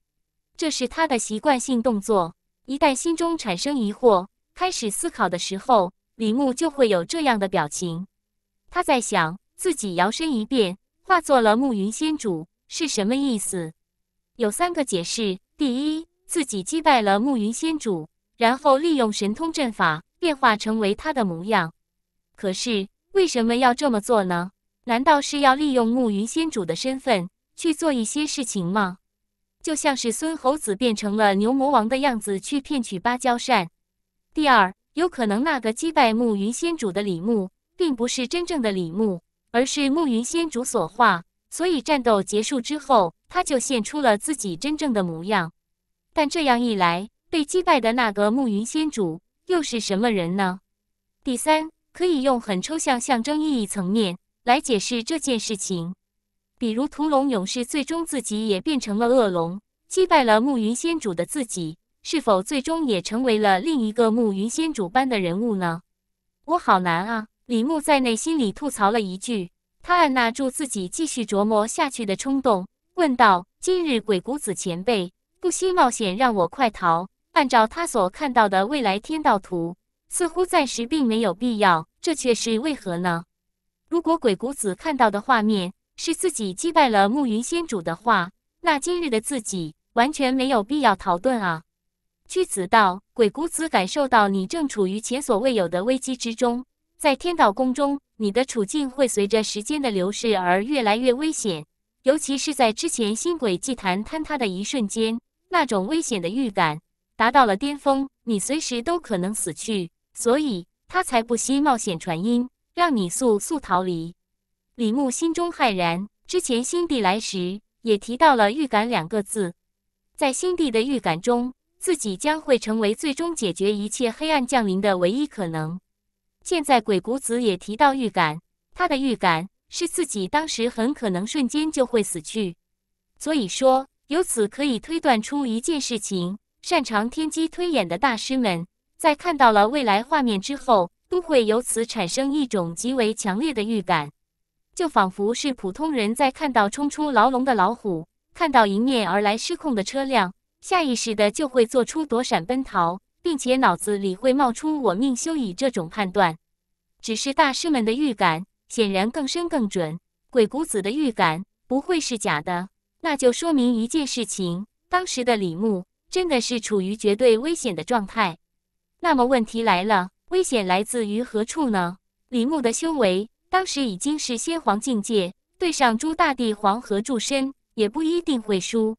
这是他的习惯性动作。一旦心中产生疑惑，开始思考的时候，李牧就会有这样的表情。他在想，自己摇身一变，化作了暮云仙主是什么意思？有三个解释：第一，自己击败了暮云仙主，然后利用神通阵法变化成为他的模样。可是为什么要这么做呢？难道是要利用暮云仙主的身份？去做一些事情吗？就像是孙猴子变成了牛魔王的样子去骗取芭蕉扇。第二，有可能那个击败暮云仙主的李牧，并不是真正的李牧，而是暮云仙主所化，所以战斗结束之后，他就现出了自己真正的模样。但这样一来，被击败的那个暮云仙主又是什么人呢？第三，可以用很抽象象征意义层面来解释这件事情。比如屠龙勇士最终自己也变成了恶龙，击败了暮云仙主的自己，是否最终也成为了另一个暮云仙主般的人物呢？我好难啊！李牧在内心里吐槽了一句，他按捺住自己继续琢磨下去的冲动，问道：“今日鬼谷子前辈不惜冒险让我快逃，按照他所看到的未来天道图，似乎暂时并没有必要，这却是为何呢？”如果鬼谷子看到的画面。是自己击败了暮云仙主的话，那今日的自己完全没有必要逃遁啊！屈子道鬼谷子感受到你正处于前所未有的危机之中，在天道宫中，你的处境会随着时间的流逝而越来越危险，尤其是在之前星轨祭坛坍塌的一瞬间，那种危险的预感达到了巅峰，你随时都可能死去，所以他才不惜冒险传音，让你速速逃离。李牧心中骇然，之前新帝来时也提到了“预感”两个字。在新帝的预感中，自己将会成为最终解决一切黑暗降临的唯一可能。现在鬼谷子也提到预感，他的预感是自己当时很可能瞬间就会死去。所以说，由此可以推断出一件事情：擅长天机推演的大师们，在看到了未来画面之后，都会由此产生一种极为强烈的预感。就仿佛是普通人在看到冲出牢笼的老虎，看到迎面而来失控的车辆，下意识的就会做出躲闪、奔逃，并且脑子里会冒出“我命休矣”这种判断。只是大师们的预感显然更深更准，鬼谷子的预感不会是假的，那就说明一件事情：当时的李牧真的是处于绝对危险的状态。那么问题来了，危险来自于何处呢？李牧的修为。当时已经是先皇境界，对上朱大地黄河柱身也不一定会输，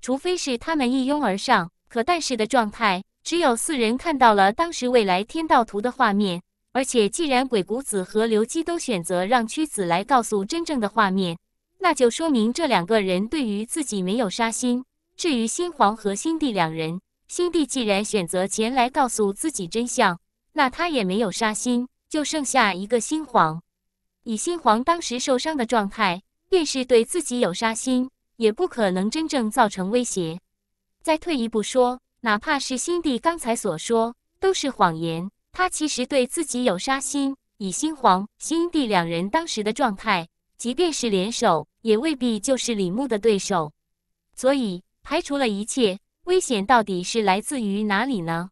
除非是他们一拥而上。可但是的状态，只有四人看到了当时未来天道图的画面。而且既然鬼谷子和刘基都选择让屈子来告诉真正的画面，那就说明这两个人对于自己没有杀心。至于新皇和新帝两人，新帝既然选择前来告诉自己真相，那他也没有杀心。就剩下一个新皇。以新皇当时受伤的状态，便是对自己有杀心，也不可能真正造成威胁。再退一步说，哪怕是新帝刚才所说都是谎言，他其实对自己有杀心。以新皇、新帝两人当时的状态，即便是联手，也未必就是李牧的对手。所以，排除了一切危险，到底是来自于哪里呢？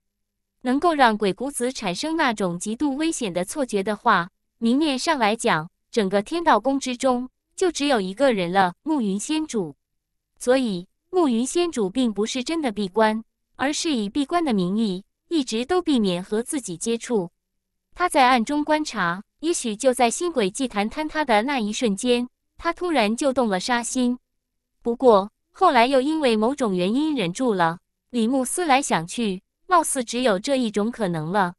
能够让鬼谷子产生那种极度危险的错觉的话。明面上来讲，整个天道宫之中就只有一个人了，暮云仙主。所以，暮云仙主并不是真的闭关，而是以闭关的名义，一直都避免和自己接触。他在暗中观察，也许就在星轨祭坛坍塌的那一瞬间，他突然就动了杀心。不过，后来又因为某种原因忍住了。李牧思来想去，貌似只有这一种可能了。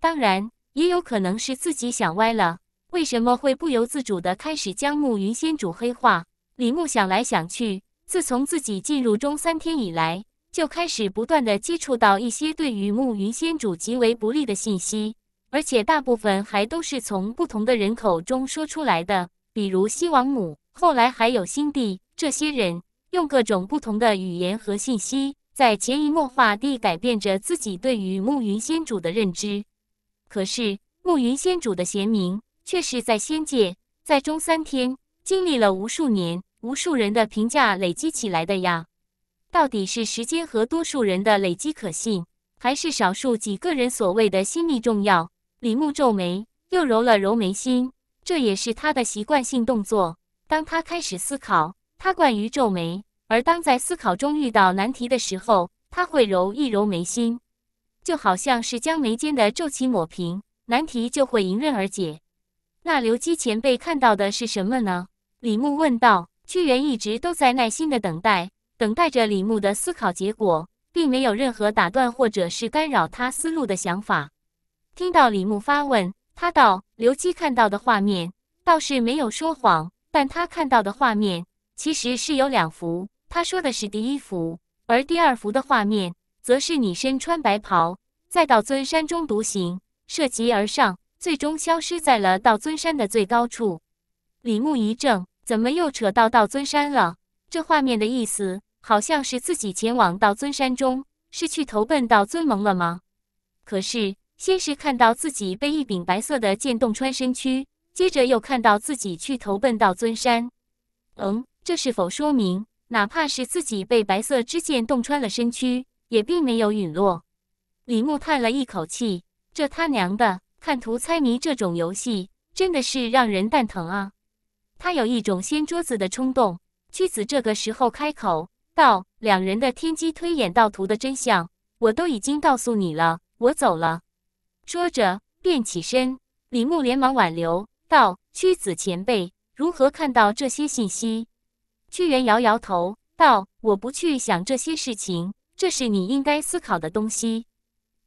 当然。也有可能是自己想歪了。为什么会不由自主地开始将暮云仙主黑化？李牧想来想去，自从自己进入中三天以来，就开始不断地接触到一些对于暮云仙主极为不利的信息，而且大部分还都是从不同的人口中说出来的。比如西王母，后来还有新帝这些人，用各种不同的语言和信息，在潜移默化地改变着自己对于暮云仙主的认知。可是，暮云仙主的贤名，却是在仙界，在中三天，经历了无数年、无数人的评价累积起来的呀。到底是时间和多数人的累积可信，还是少数几个人所谓的心力重要？李牧皱眉，又揉了揉眉心，这也是他的习惯性动作。当他开始思考，他惯于皱眉；而当在思考中遇到难题的时候，他会揉一揉眉心。就好像是将眉间的皱起抹平，难题就会迎刃而解。那刘基前辈看到的是什么呢？李牧问道。屈原一直都在耐心的等待，等待着李牧的思考结果，并没有任何打断或者是干扰他思路的想法。听到李牧发问，他道：“刘基看到的画面倒是没有说谎，但他看到的画面其实是有两幅。他说的是第一幅，而第二幅的画面。”则是你身穿白袍，在道尊山中独行，涉级而上，最终消失在了道尊山的最高处。李牧一怔，怎么又扯到道尊山了？这画面的意思好像是自己前往道尊山中，是去投奔道尊盟了吗？可是先是看到自己被一柄白色的剑洞穿身躯，接着又看到自己去投奔道尊山。嗯，这是否说明，哪怕是自己被白色之剑洞穿了身躯？也并没有陨落。李牧叹了一口气：“这他娘的，看图猜谜这种游戏真的是让人蛋疼啊！”他有一种掀桌子的冲动。屈子这个时候开口道：“两人的天机推演盗图的真相，我都已经告诉你了。我走了。”说着便起身。李牧连忙挽留道：“屈子前辈，如何看到这些信息？”屈原摇摇头道：“我不去想这些事情。”这是你应该思考的东西。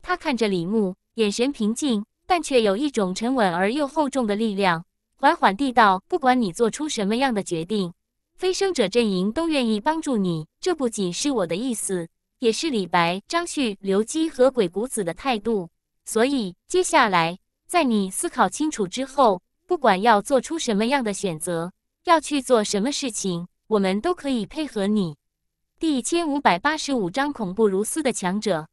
他看着李牧，眼神平静，但却有一种沉稳而又厚重的力量，缓缓地道：“不管你做出什么样的决定，飞升者阵营都愿意帮助你。这不仅是我的意思，也是李白、张旭、刘基和鬼谷子的态度。所以，接下来在你思考清楚之后，不管要做出什么样的选择，要去做什么事情，我们都可以配合你。”第一千五百八十五章恐怖如斯的强者。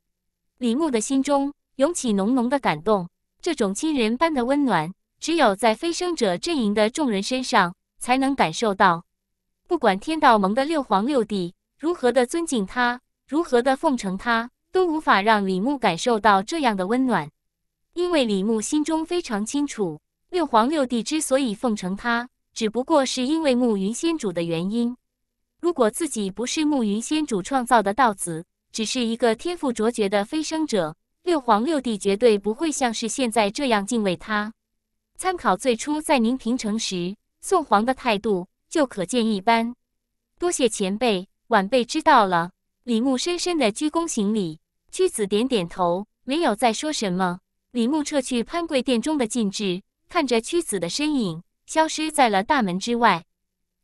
李牧的心中涌起浓浓的感动，这种亲人般的温暖，只有在飞升者阵营的众人身上才能感受到。不管天道盟的六皇六帝如何的尊敬他，如何的奉承他，都无法让李牧感受到这样的温暖，因为李牧心中非常清楚，六皇六帝之所以奉承他，只不过是因为暮云仙主的原因。如果自己不是暮云仙主创造的道子，只是一个天赋卓绝的飞升者，六皇六帝绝对不会像是现在这样敬畏他。参考最初在宁平城时宋皇的态度，就可见一斑。多谢前辈，晚辈知道了。李牧深深的鞠躬行礼，屈子点点头，没有再说什么。李牧撤去潘贵殿中的禁制，看着屈子的身影消失在了大门之外。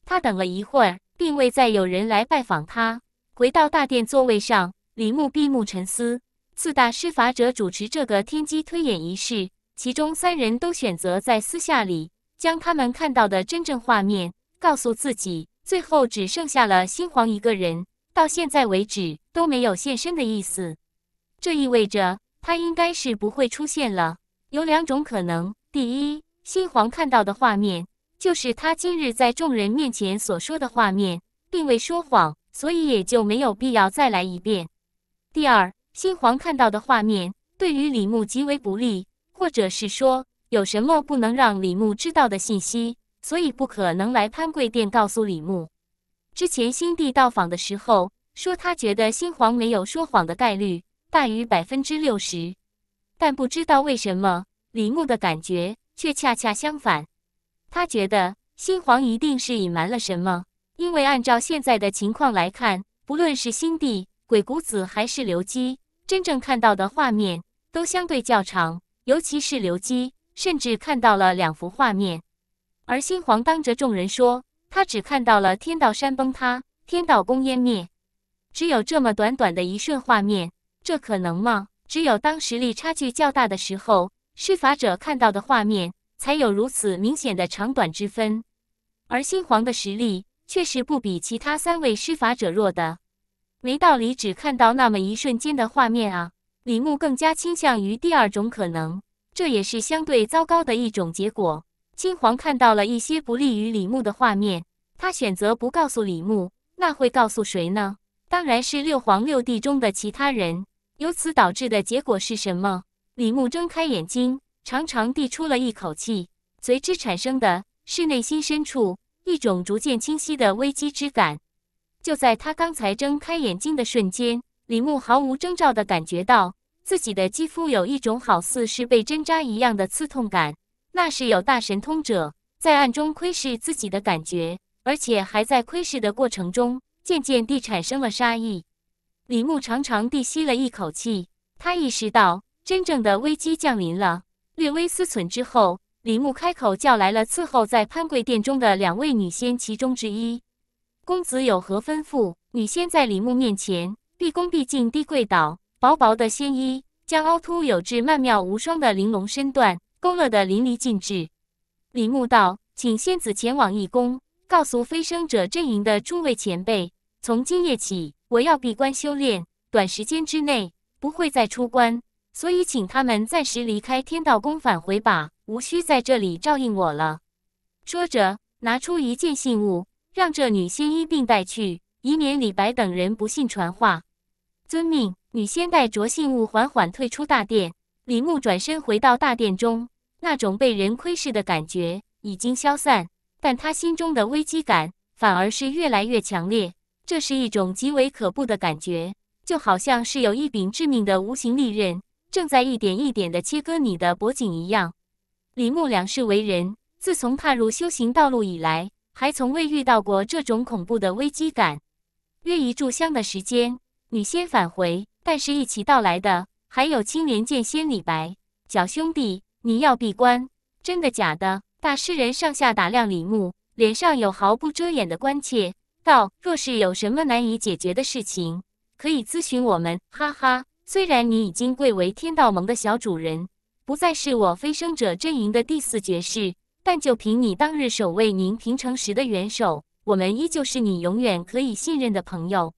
他等了一会儿。并未再有人来拜访他。回到大殿座位上，李牧闭目沉思。四大施法者主持这个天机推演仪式，其中三人都选择在私下里将他们看到的真正画面告诉自己。最后只剩下了新皇一个人，到现在为止都没有现身的意思。这意味着他应该是不会出现了。有两种可能：第一，新皇看到的画面。就是他今日在众人面前所说的画面，并未说谎，所以也就没有必要再来一遍。第二，新皇看到的画面对于李牧极为不利，或者是说有什么不能让李牧知道的信息，所以不可能来潘贵殿告诉李牧。之前新帝到访的时候，说他觉得新皇没有说谎的概率大于百分之六十，但不知道为什么李牧的感觉却恰恰相反。他觉得新皇一定是隐瞒了什么，因为按照现在的情况来看，不论是新帝鬼谷子还是刘基，真正看到的画面都相对较长，尤其是刘基，甚至看到了两幅画面。而新皇当着众人说，他只看到了天道山崩塌、天道宫湮灭，只有这么短短的一瞬画面，这可能吗？只有当实力差距较大的时候，施法者看到的画面。才有如此明显的长短之分，而新皇的实力确实不比其他三位施法者弱的，没道理只看到那么一瞬间的画面啊！李牧更加倾向于第二种可能，这也是相对糟糕的一种结果。新皇看到了一些不利于李牧的画面，他选择不告诉李牧，那会告诉谁呢？当然是六皇六帝中的其他人。由此导致的结果是什么？李牧睁开眼睛。长长地出了一口气，随之产生的是内心深处一种逐渐清晰的危机之感。就在他刚才睁开眼睛的瞬间，李牧毫无征兆地感觉到自己的肌肤有一种好似是被针扎一样的刺痛感，那是有大神通者在暗中窥视自己的感觉，而且还在窥视的过程中渐渐地产生了杀意。李牧长长地吸了一口气，他意识到真正的危机降临了。略微思忖之后，李牧开口叫来了伺候在潘贵殿中的两位女仙，其中之一。公子有何吩咐？女仙在李牧面前毕恭毕敬，低跪倒，薄薄的仙衣将凹凸有致、曼妙无双的玲珑身段勾勒得淋漓尽致。”李牧道：“请仙子前往一宫，告诉飞升者阵营的诸位前辈，从今夜起，我要闭关修炼，短时间之内不会再出关。”所以，请他们暂时离开天道宫，返回吧，无需在这里照应我了。说着，拿出一件信物，让这女仙医并带去，以免李白等人不信传话。遵命，女仙带着信物缓缓退出大殿。李牧转身回到大殿中，那种被人窥视的感觉已经消散，但他心中的危机感反而是越来越强烈。这是一种极为可怖的感觉，就好像是有一柄致命的无形利刃。正在一点一点的切割你的脖颈一样。李牧两世为人，自从踏入修行道路以来，还从未遇到过这种恐怖的危机感。约一炷香的时间，你先返回，但是一起到来的还有青莲剑仙李白小兄弟。你要闭关？真的假的？大诗人上下打量李牧，脸上有毫不遮掩的关切，道：“若是有什么难以解决的事情，可以咨询我们。”哈哈。虽然你已经贵为天道盟的小主人，不再是我飞升者阵营的第四爵士，但就凭你当日守卫宁平城时的元首，我们依旧是你永远可以信任的朋友。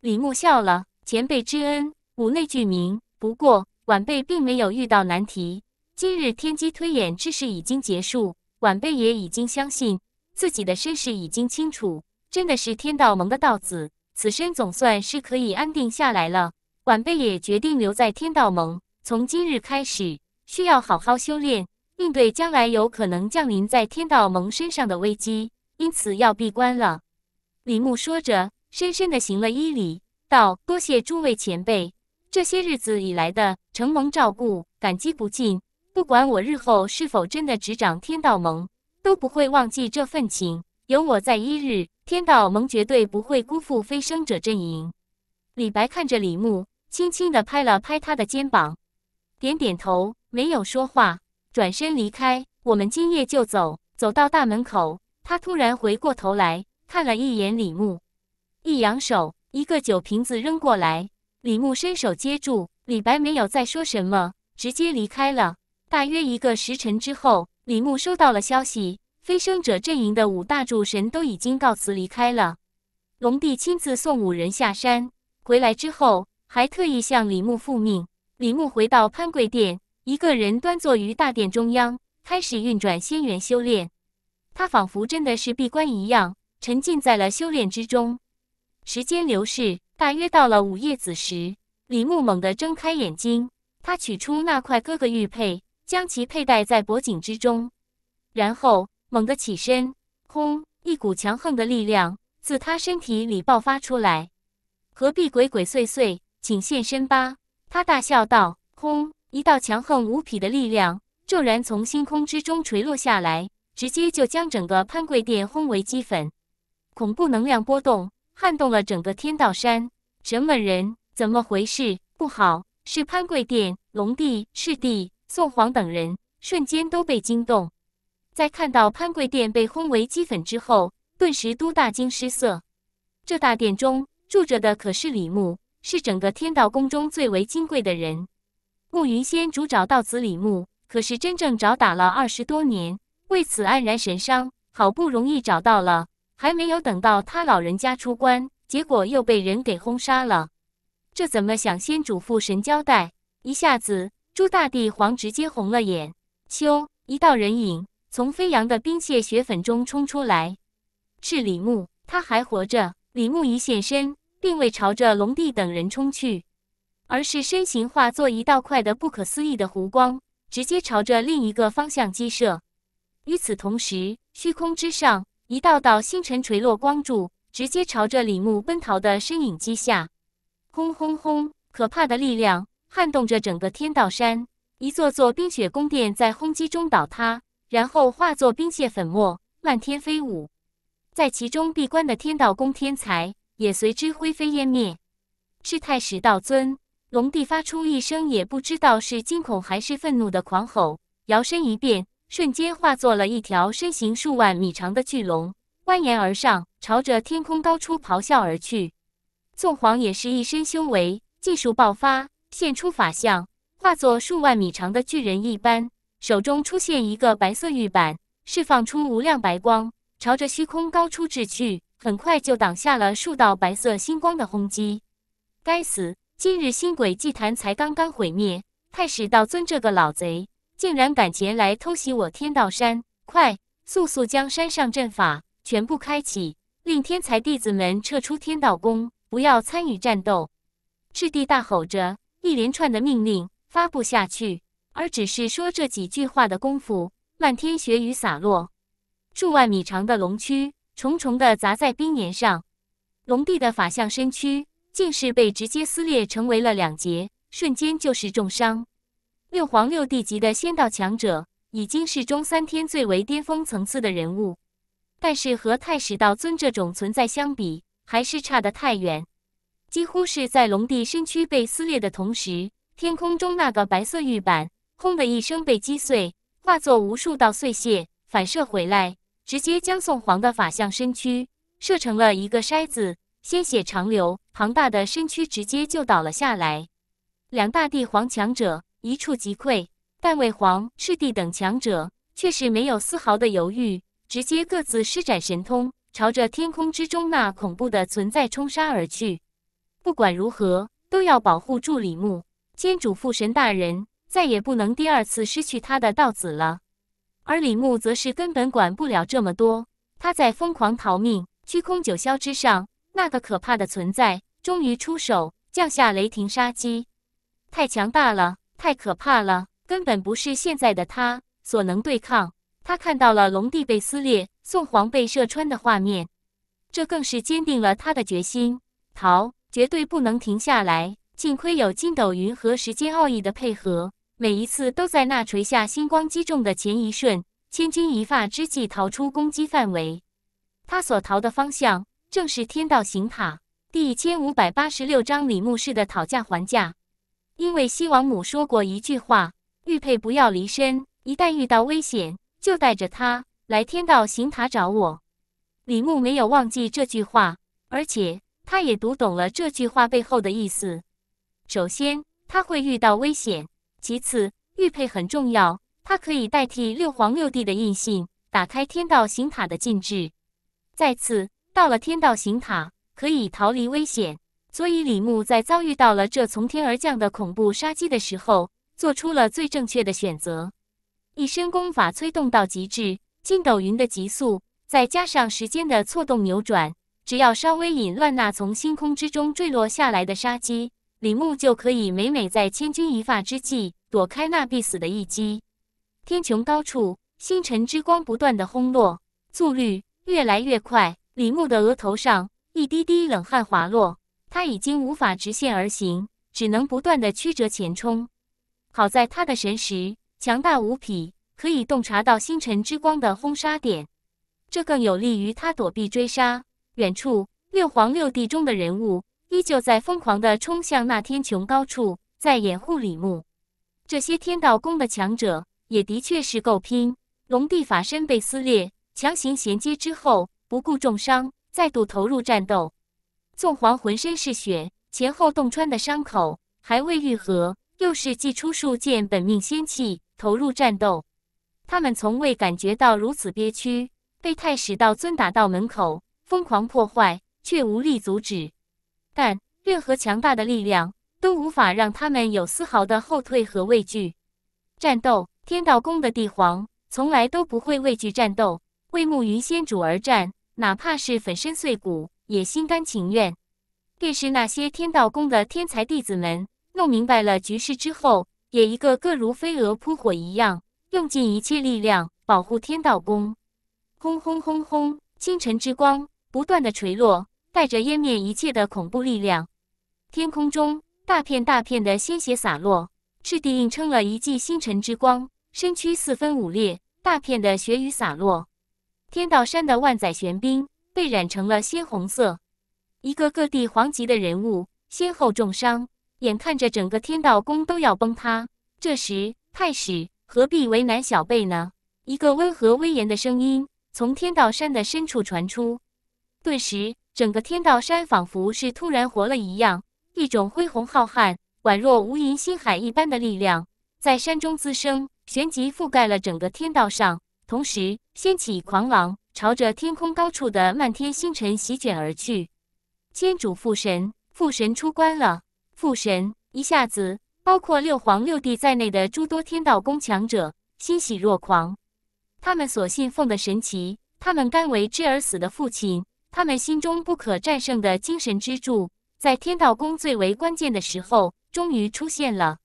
李牧笑了，前辈之恩，吾内俱明。不过晚辈并没有遇到难题，今日天机推演之事已经结束，晚辈也已经相信自己的身世已经清楚，真的是天道盟的道子，此生总算是可以安定下来了。晚辈也决定留在天道盟，从今日开始需要好好修炼，应对将来有可能降临在天道盟身上的危机，因此要闭关了。李牧说着，深深的行了一礼，道：“多谢诸位前辈这些日子以来的承蒙照顾，感激不尽。不管我日后是否真的执掌天道盟，都不会忘记这份情。有我在一日，天道盟绝对不会辜负飞升者阵营。”李白看着李牧。轻轻地拍了拍他的肩膀，点点头，没有说话，转身离开。我们今夜就走。走到大门口，他突然回过头来看了一眼李牧，一扬手，一个酒瓶子扔过来。李牧伸手接住。李白没有再说什么，直接离开了。大约一个时辰之后，李牧收到了消息，飞升者阵营的五大主神都已经告辞离开了。龙帝亲自送五人下山。回来之后。还特意向李牧复命。李牧回到潘贵殿，一个人端坐于大殿中央，开始运转仙元修炼。他仿佛真的是闭关一样，沉浸在了修炼之中。时间流逝，大约到了午夜子时，李牧猛地睁开眼睛，他取出那块哥哥玉佩，将其佩戴在脖颈之中，然后猛地起身，轰！一股强横的力量自他身体里爆发出来。何必鬼鬼祟祟？请现身吧！他大笑道：“轰！”一道强横无匹的力量骤然从星空之中垂落下来，直接就将整个潘贵殿轰为齑粉。恐怖能量波动撼动了整个天道山。什么人？怎么回事？不好！是潘贵殿龙帝、赤帝、宋皇等人，瞬间都被惊动。在看到潘贵殿被轰为齑粉之后，顿时都大惊失色。这大殿中住着的可是李牧？是整个天道宫中最为金贵的人，暮云仙主找到子李牧，可是真正找打了二十多年，为此黯然神伤。好不容易找到了，还没有等到他老人家出关，结果又被人给轰杀了。这怎么向先嘱父神交代？一下子，朱大帝皇直接红了眼。咻！一道人影从飞扬的冰屑雪粉中冲出来，是李牧，他还活着。李牧一现身。并未朝着龙帝等人冲去，而是身形化作一道快得不可思议的弧光，直接朝着另一个方向激射。与此同时，虚空之上，一道道星辰垂落光柱，直接朝着李牧奔逃的身影击下。轰轰轰！可怕的力量撼动着整个天道山，一座座冰雪宫殿在轰击中倒塌，然后化作冰屑粉末漫天飞舞。在其中闭关的天道宫天才。也随之灰飞烟灭。是太史道尊，龙帝发出一声也不知道是惊恐还是愤怒的狂吼，摇身一变，瞬间化作了一条身形数万米长的巨龙，蜿蜒而上，朝着天空高处咆哮而去。纵皇也是一身修为，技术爆发，现出法相，化作数万米长的巨人一般，手中出现一个白色玉板，释放出无量白光，朝着虚空高处掷去。很快就挡下了数道白色星光的轰击。该死！今日星轨祭坛才刚刚毁灭，太史道尊这个老贼竟然敢前来偷袭我天道山！快，速速将山上阵法全部开启，令天才弟子们撤出天道宫，不要参与战斗！赤帝大吼着，一连串的命令发布下去，而只是说这几句话的功夫，漫天血雨洒落，数万米长的龙躯。重重的砸在冰岩上，龙帝的法相身躯竟是被直接撕裂成为了两截，瞬间就是重伤。六皇六帝级的仙道强者，已经是中三天最为巅峰层次的人物，但是和太史道尊这种存在相比，还是差得太远。几乎是在龙帝身躯被撕裂的同时，天空中那个白色玉板，轰的一声被击碎，化作无数道碎屑反射回来。直接将宋皇的法相身躯射成了一个筛子，鲜血长流，庞大的身躯直接就倒了下来。两大帝皇强者一触即溃，但魏皇、赤帝等强者却是没有丝毫的犹豫，直接各自施展神通，朝着天空之中那恐怖的存在冲杀而去。不管如何，都要保护住李牧，先嘱父神大人再也不能第二次失去他的道子了。而李牧则是根本管不了这么多，他在疯狂逃命。虚空九霄之上，那个可怕的存在终于出手，降下雷霆杀机。太强大了，太可怕了，根本不是现在的他所能对抗。他看到了龙帝被撕裂，宋皇被射穿的画面，这更是坚定了他的决心：逃，绝对不能停下来。幸亏有筋斗云和时间奥义的配合。每一次都在那垂下星光击中的前一瞬，千钧一发之际逃出攻击范围。他所逃的方向正是天道行塔。第一千五百八十六章李牧式的讨价还价。因为西王母说过一句话：“玉佩不要离身，一旦遇到危险，就带着它来天道行塔找我。”李牧没有忘记这句话，而且他也读懂了这句话背后的意思。首先，他会遇到危险。其次，玉佩很重要，它可以代替六皇六帝的印信，打开天道行塔的禁制。再次，到了天道行塔，可以逃离危险。所以，李牧在遭遇到了这从天而降的恐怖杀机的时候，做出了最正确的选择。一身功法催动到极致，筋斗云的急速，再加上时间的错动扭转，只要稍微引乱那从星空之中坠落下来的杀机。李牧就可以每每在千钧一发之际躲开那必死的一击。天穹高处，星辰之光不断的轰落，速率越来越快。李牧的额头上一滴滴冷汗滑落，他已经无法直线而行，只能不断的曲折前冲。好在他的神识强大无匹，可以洞察到星辰之光的轰杀点，这更有利于他躲避追杀。远处，六皇六帝中的人物。依旧在疯狂地冲向那天穹高处，在掩护李牧。这些天道宫的强者也的确是够拼。龙帝法身被撕裂，强行衔接之后，不顾重伤，再度投入战斗。纵皇浑身是血，前后洞穿的伤口还未愈合，又是祭出数件本命仙器投入战斗。他们从未感觉到如此憋屈，被太史道尊打到门口，疯狂破坏，却无力阻止。但任何强大的力量都无法让他们有丝毫的后退和畏惧。战斗，天道宫的帝皇从来都不会畏惧战斗，为慕云仙主而战，哪怕是粉身碎骨也心甘情愿。便是那些天道宫的天才弟子们弄明白了局势之后，也一个个如飞蛾扑火一样，用尽一切力量保护天道宫。轰轰轰轰，清晨之光不断的垂落。带着湮灭一切的恐怖力量，天空中大片大片的鲜血洒落，赤帝映撑了一记星辰之光，身躯四分五裂，大片的血雨洒落，天道山的万载玄冰被染成了鲜红色，一个个帝皇级的人物先后重伤，眼看着整个天道宫都要崩塌，这时太史何必为难小辈呢？一个温和威严的声音从天道山的深处传出，顿时。整个天道山仿佛是突然活了一样，一种恢弘浩瀚、宛若无垠星海一般的力量在山中滋生，旋即覆盖了整个天道上，同时掀起狂浪，朝着天空高处的漫天星辰席卷而去。天主父神，父神出关了！父神一下子，包括六皇六帝在内的诸多天道宫强者欣喜若狂，他们所信奉的神祇，他们甘为之而死的父亲。他们心中不可战胜的精神支柱，在天道宫最为关键的时候，终于出现了。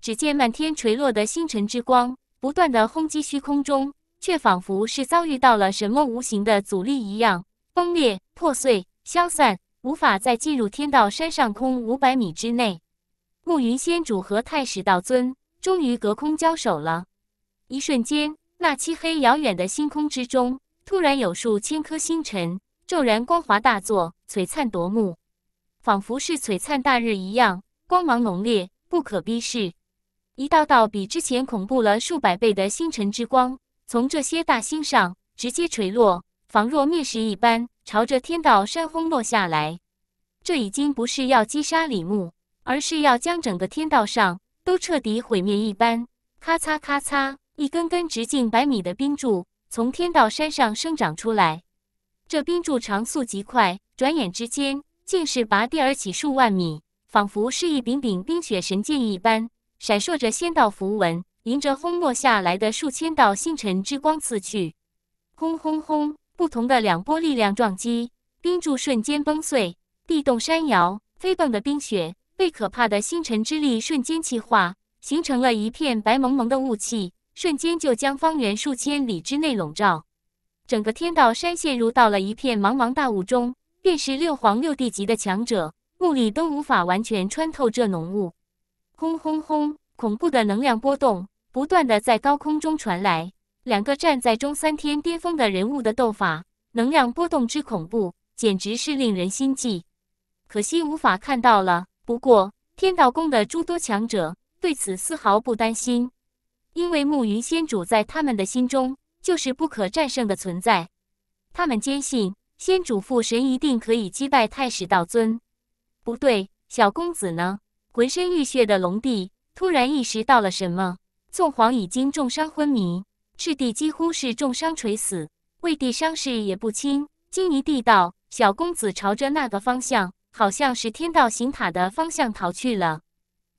只见漫天垂落的星辰之光，不断的轰击虚空中，却仿佛是遭遇到了什么无形的阻力一样，崩裂、破碎、消散，无法再进入天道山上空五百米之内。暮云仙主和太史道尊终于隔空交手了。一瞬间，那漆黑遥远的星空之中，突然有数千颗星辰。骤然光华大作，璀璨夺目，仿佛是璀璨大日一样，光芒浓烈，不可逼视。一道道比之前恐怖了数百倍的星辰之光，从这些大星上直接垂落，仿若灭世一般，朝着天道山轰落下来。这已经不是要击杀李牧，而是要将整个天道上都彻底毁灭一般。咔嚓咔嚓，一根根直径百米的冰柱从天道山上生长出来。这冰柱长速极快，转眼之间竟是拔地而起数万米，仿佛是一柄柄冰雪神剑一般，闪烁着仙道符文，迎着轰落下来的数千道星辰之光刺去。轰轰轰！不同的两波力量撞击，冰柱瞬间崩碎，地动山摇，飞蹦的冰雪被可怕的星辰之力瞬间气化，形成了一片白蒙蒙的雾气，瞬间就将方圆数千里之内笼罩。整个天道山陷入到了一片茫茫大雾中，便是六皇六帝级的强者，目力都无法完全穿透这浓雾。轰轰轰！恐怖的能量波动不断的在高空中传来，两个站在中三天巅峰的人物的斗法，能量波动之恐怖，简直是令人心悸。可惜无法看到了。不过，天道宫的诸多强者对此丝毫不担心，因为暮云仙主在他们的心中。就是不可战胜的存在，他们坚信先主父神一定可以击败太史道尊。不对，小公子呢？浑身浴血的龙帝突然意识到了什么。纵皇已经重伤昏迷，赤帝几乎是重伤垂死，魏帝伤势也不轻。金尼地道，小公子朝着那个方向，好像是天道行塔的方向逃去了。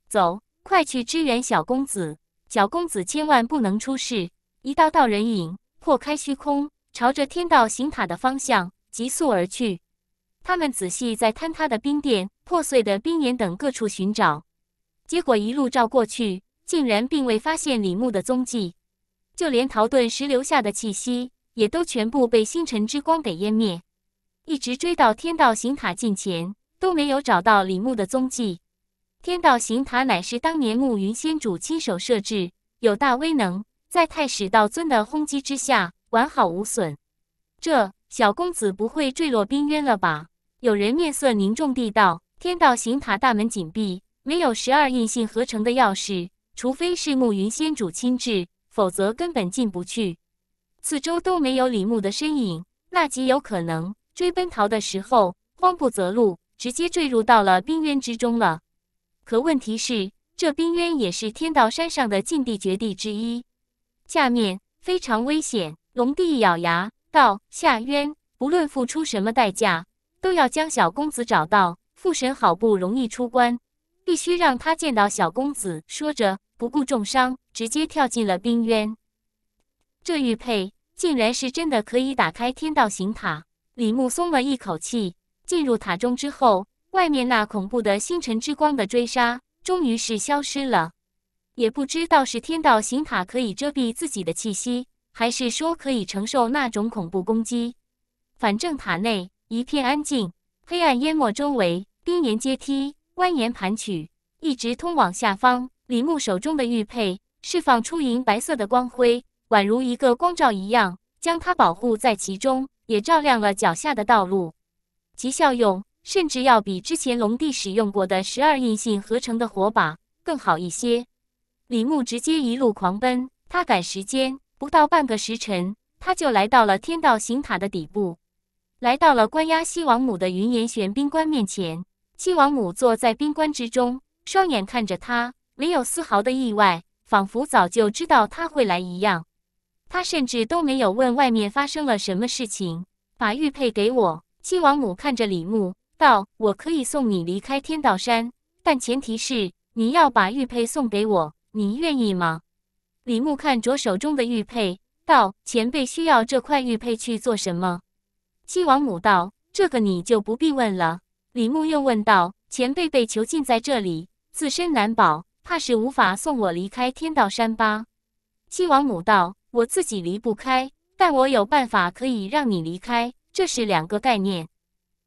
走，快去支援小公子，小公子千万不能出事。一道道人影破开虚空，朝着天道行塔的方向急速而去。他们仔细在坍塌的冰殿、破碎的冰岩等各处寻找，结果一路照过去，竟然并未发现李牧的踪迹。就连逃遁时留下的气息，也都全部被星辰之光给湮灭。一直追到天道行塔近前，都没有找到李牧的踪迹。天道行塔乃是当年暮云仙主亲手设置，有大威能。在太史道尊的轰击之下，完好无损。这小公子不会坠落冰渊了吧？有人面色凝重地道：“天道刑塔大门紧闭，没有十二印信合成的钥匙，除非是暮云仙主亲至，否则根本进不去。”四周都没有李牧的身影，那极有可能追奔逃的时候慌不择路，直接坠入到了冰渊之中了。可问题是，这冰渊也是天道山上的禁地绝地之一。下面非常危险，龙帝咬牙道：“夏渊，不论付出什么代价，都要将小公子找到。父神好不容易出关，必须让他见到小公子。”说着，不顾重伤，直接跳进了冰渊。这玉佩竟然是真的，可以打开天道行塔。李牧松了一口气，进入塔中之后，外面那恐怖的星辰之光的追杀终于是消失了。也不知道是天道行塔可以遮蔽自己的气息，还是说可以承受那种恐怖攻击。反正塔内一片安静，黑暗淹没周围，冰岩阶梯蜿蜒盘曲，一直通往下方。李牧手中的玉佩释放出银白色的光辉，宛如一个光罩一样，将他保护在其中，也照亮了脚下的道路。其效用，甚至要比之前龙帝使用过的十二印信合成的火把更好一些。李牧直接一路狂奔，他赶时间，不到半个时辰，他就来到了天道行塔的底部，来到了关押西王母的云岩玄冰棺面前。西王母坐在冰棺之中，双眼看着他，没有丝毫的意外，仿佛早就知道他会来一样。他甚至都没有问外面发生了什么事情，把玉佩给我。西王母看着李牧道：“我可以送你离开天道山，但前提是你要把玉佩送给我。”你愿意吗？李牧看着手中的玉佩，道：“前辈需要这块玉佩去做什么？”西王母道：“这个你就不必问了。”李牧又问道：“前辈被囚禁在这里，自身难保，怕是无法送我离开天道山吧？”西王母道：“我自己离不开，但我有办法可以让你离开，这是两个概念。”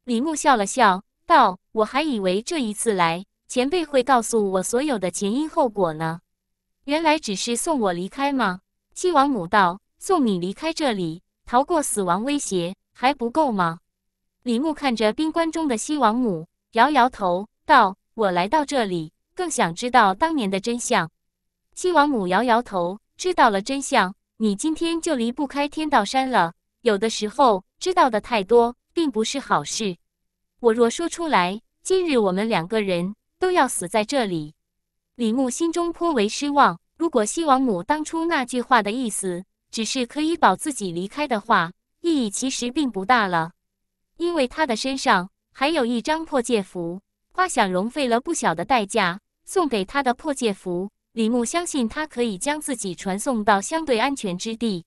李牧笑了笑，道：“我还以为这一次来，前辈会告诉我所有的前因后果呢。”原来只是送我离开吗？西王母道：“送你离开这里，逃过死亡威胁还不够吗？”李牧看着冰棺中的西王母，摇摇头道：“我来到这里，更想知道当年的真相。”西王母摇摇头：“知道了真相，你今天就离不开天道山了。有的时候，知道的太多，并不是好事。我若说出来，今日我们两个人都要死在这里。”李牧心中颇为失望。如果西王母当初那句话的意思只是可以保自己离开的话，意义其实并不大了。因为他的身上还有一张破戒符，花想容费了不小的代价送给他的破戒符。李牧相信他可以将自己传送到相对安全之地。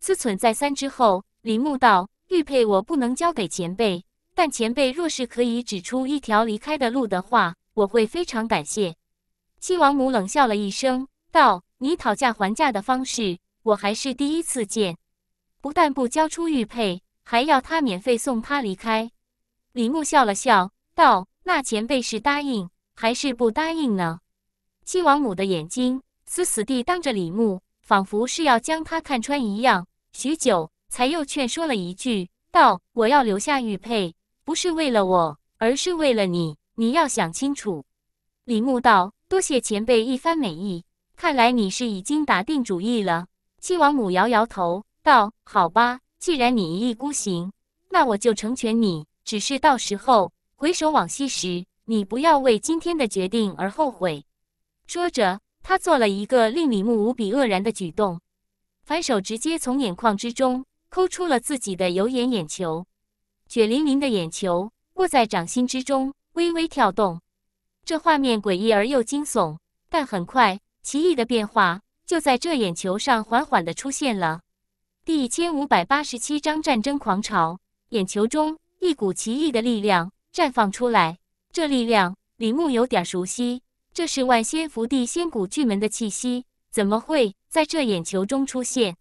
思忖再三之后，李牧道：“玉佩我不能交给前辈，但前辈若是可以指出一条离开的路的话，我会非常感谢。”七王母冷笑了一声，道：“你讨价还价的方式，我还是第一次见。不但不交出玉佩，还要他免费送他离开。”李牧笑了笑，道：“那前辈是答应还是不答应呢？”七王母的眼睛死死地盯着李牧，仿佛是要将他看穿一样。许久，才又劝说了一句，道：“我要留下玉佩，不是为了我，而是为了你。你要想清楚。”李牧道。多谢前辈一番美意，看来你是已经打定主意了。七王母摇摇头道：“好吧，既然你一意孤行，那我就成全你。只是到时候回首往昔时，你不要为今天的决定而后悔。”说着，他做了一个令李牧无比愕然的举动，反手直接从眼眶之中抠出了自己的有眼眼球，血淋淋的眼球握在掌心之中，微微跳动。这画面诡异而又惊悚，但很快奇异的变化就在这眼球上缓缓的出现了。第一千五百八十七章战争狂潮，眼球中一股奇异的力量绽放出来，这力量李牧有点熟悉，这是万仙福地仙谷巨门的气息，怎么会在这眼球中出现？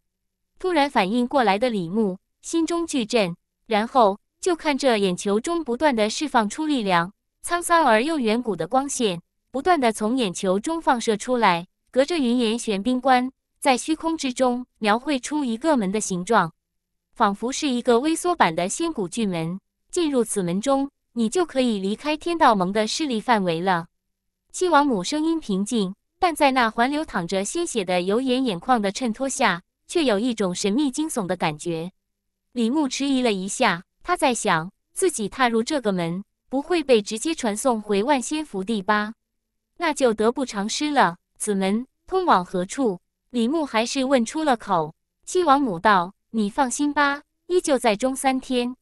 突然反应过来的李牧心中巨震，然后就看这眼球中不断的释放出力量。沧桑而又远古的光线，不断的从眼球中放射出来，隔着云岩玄冰棺，在虚空之中描绘出一个门的形状，仿佛是一个微缩版的仙古巨门。进入此门中，你就可以离开天道盟的势力范围了。七王母声音平静，但在那环流淌着鲜血的油眼眼眶的衬托下，却有一种神秘惊悚的感觉。李牧迟疑了一下，他在想，自己踏入这个门。不会被直接传送回万仙府第八，那就得不偿失了。此门通往何处？李牧还是问出了口。七王母道：“你放心吧，依旧在中三天。”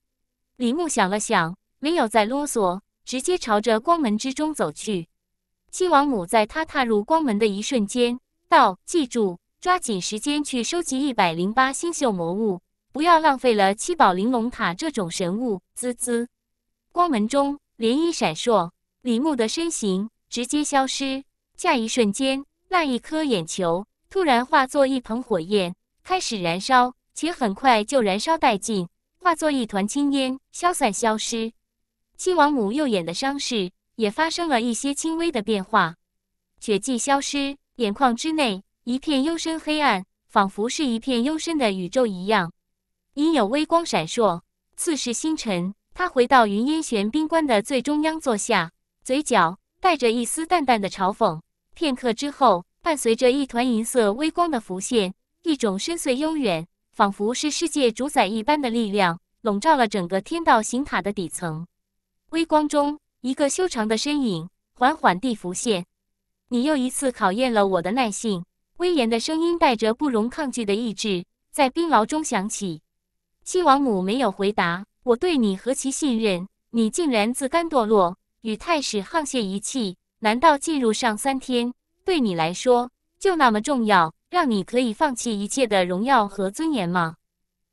李牧想了想，没有再啰嗦，直接朝着光门之中走去。七王母在他踏入光门的一瞬间道：“记住，抓紧时间去收集一百零八星宿魔物，不要浪费了七宝玲珑塔这种神物。”滋滋。光门中涟漪闪烁，李牧的身形直接消失。下一瞬间，那一颗眼球突然化作一捧火焰，开始燃烧，且很快就燃烧殆尽，化作一团青烟消散消失。七王母右眼的伤势也发生了一些轻微的变化，血迹消失，眼眶之内一片幽深黑暗，仿佛是一片幽深的宇宙一样，隐有微光闪烁，似是星辰。他回到云烟玄冰棺的最中央坐下，嘴角带着一丝淡淡的嘲讽。片刻之后，伴随着一团银色微光的浮现，一种深邃悠远，仿佛是世界主宰一般的力量笼罩了整个天道行塔的底层。微光中，一个修长的身影缓缓地浮现。你又一次考验了我的耐性。威严的声音带着不容抗拒的意志，在冰牢中响起。西王母没有回答。我对你何其信任，你竟然自甘堕落，与太史沆瀣一气。难道进入上三天对你来说就那么重要，让你可以放弃一切的荣耀和尊严吗？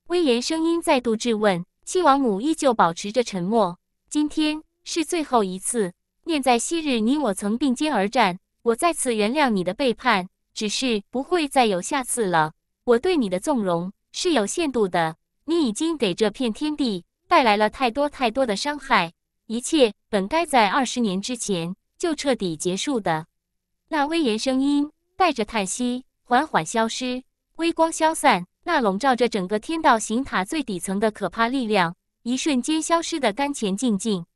威严声音再度质问。七王母依旧保持着沉默。今天是最后一次，念在昔日你我曾并肩而战，我再次原谅你的背叛，只是不会再有下次了。我对你的纵容是有限度的，你已经给这片天地。带来了太多太多的伤害，一切本该在二十年之前就彻底结束的。那威严声音带着叹息，缓缓消失，微光消散，那笼罩着整个天道形塔最底层的可怕力量，一瞬间消失的干干净净。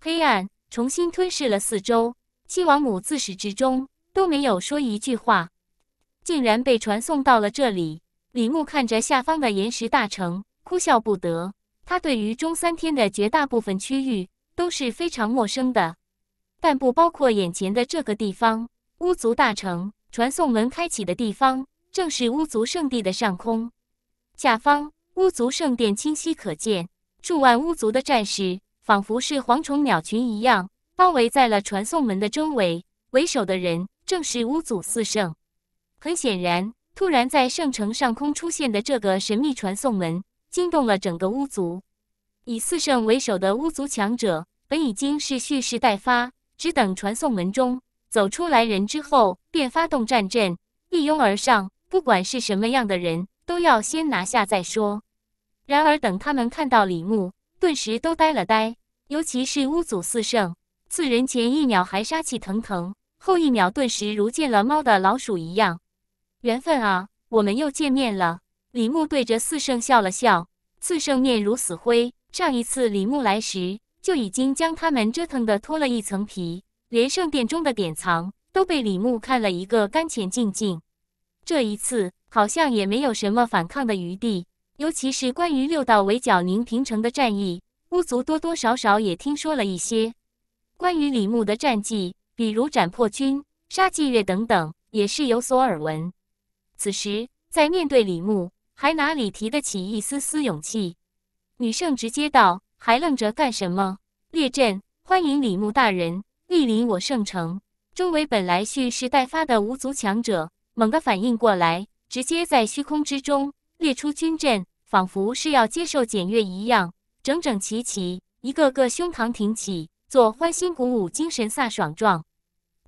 黑暗重新吞噬了四周。七王母自始至终都没有说一句话，竟然被传送到了这里。李牧看着下方的岩石大城，哭笑不得。他对于中三天的绝大部分区域都是非常陌生的，但不包括眼前的这个地方——巫族大城传送门开启的地方，正是巫族圣地的上空。下方巫族圣殿清晰可见，数万巫族的战士仿佛是蝗虫鸟群一样包围在了传送门的周围。为首的人正是巫族四圣。很显然，突然在圣城上空出现的这个神秘传送门。惊动了整个巫族，以四圣为首的巫族强者本已经是蓄势待发，只等传送门中走出来人之后，便发动战阵，一拥而上，不管是什么样的人，都要先拿下再说。然而，等他们看到李牧，顿时都呆了呆，尤其是巫族四圣，四人前一秒还杀气腾腾，后一秒顿时如见了猫的老鼠一样。缘分啊，我们又见面了。李牧对着四圣笑了笑，四圣面如死灰。上一次李牧来时，就已经将他们折腾的脱了一层皮，连圣殿中的典藏都被李牧看了一个干干净净。这一次好像也没有什么反抗的余地。尤其是关于六道围剿宁平城的战役，巫族多多少少也听说了一些关于李牧的战绩，比如斩破军、杀霁月等等，也是有所耳闻。此时在面对李牧。还哪里提得起一丝丝勇气？女圣直接道：“还愣着干什么？列阵，欢迎李牧大人莅临我圣城！”周围本来蓄势待发的无族强者猛地反应过来，直接在虚空之中列出军阵，仿佛是要接受检阅一样，整整齐齐，一个个胸膛挺起，做欢欣鼓舞、精神飒爽状。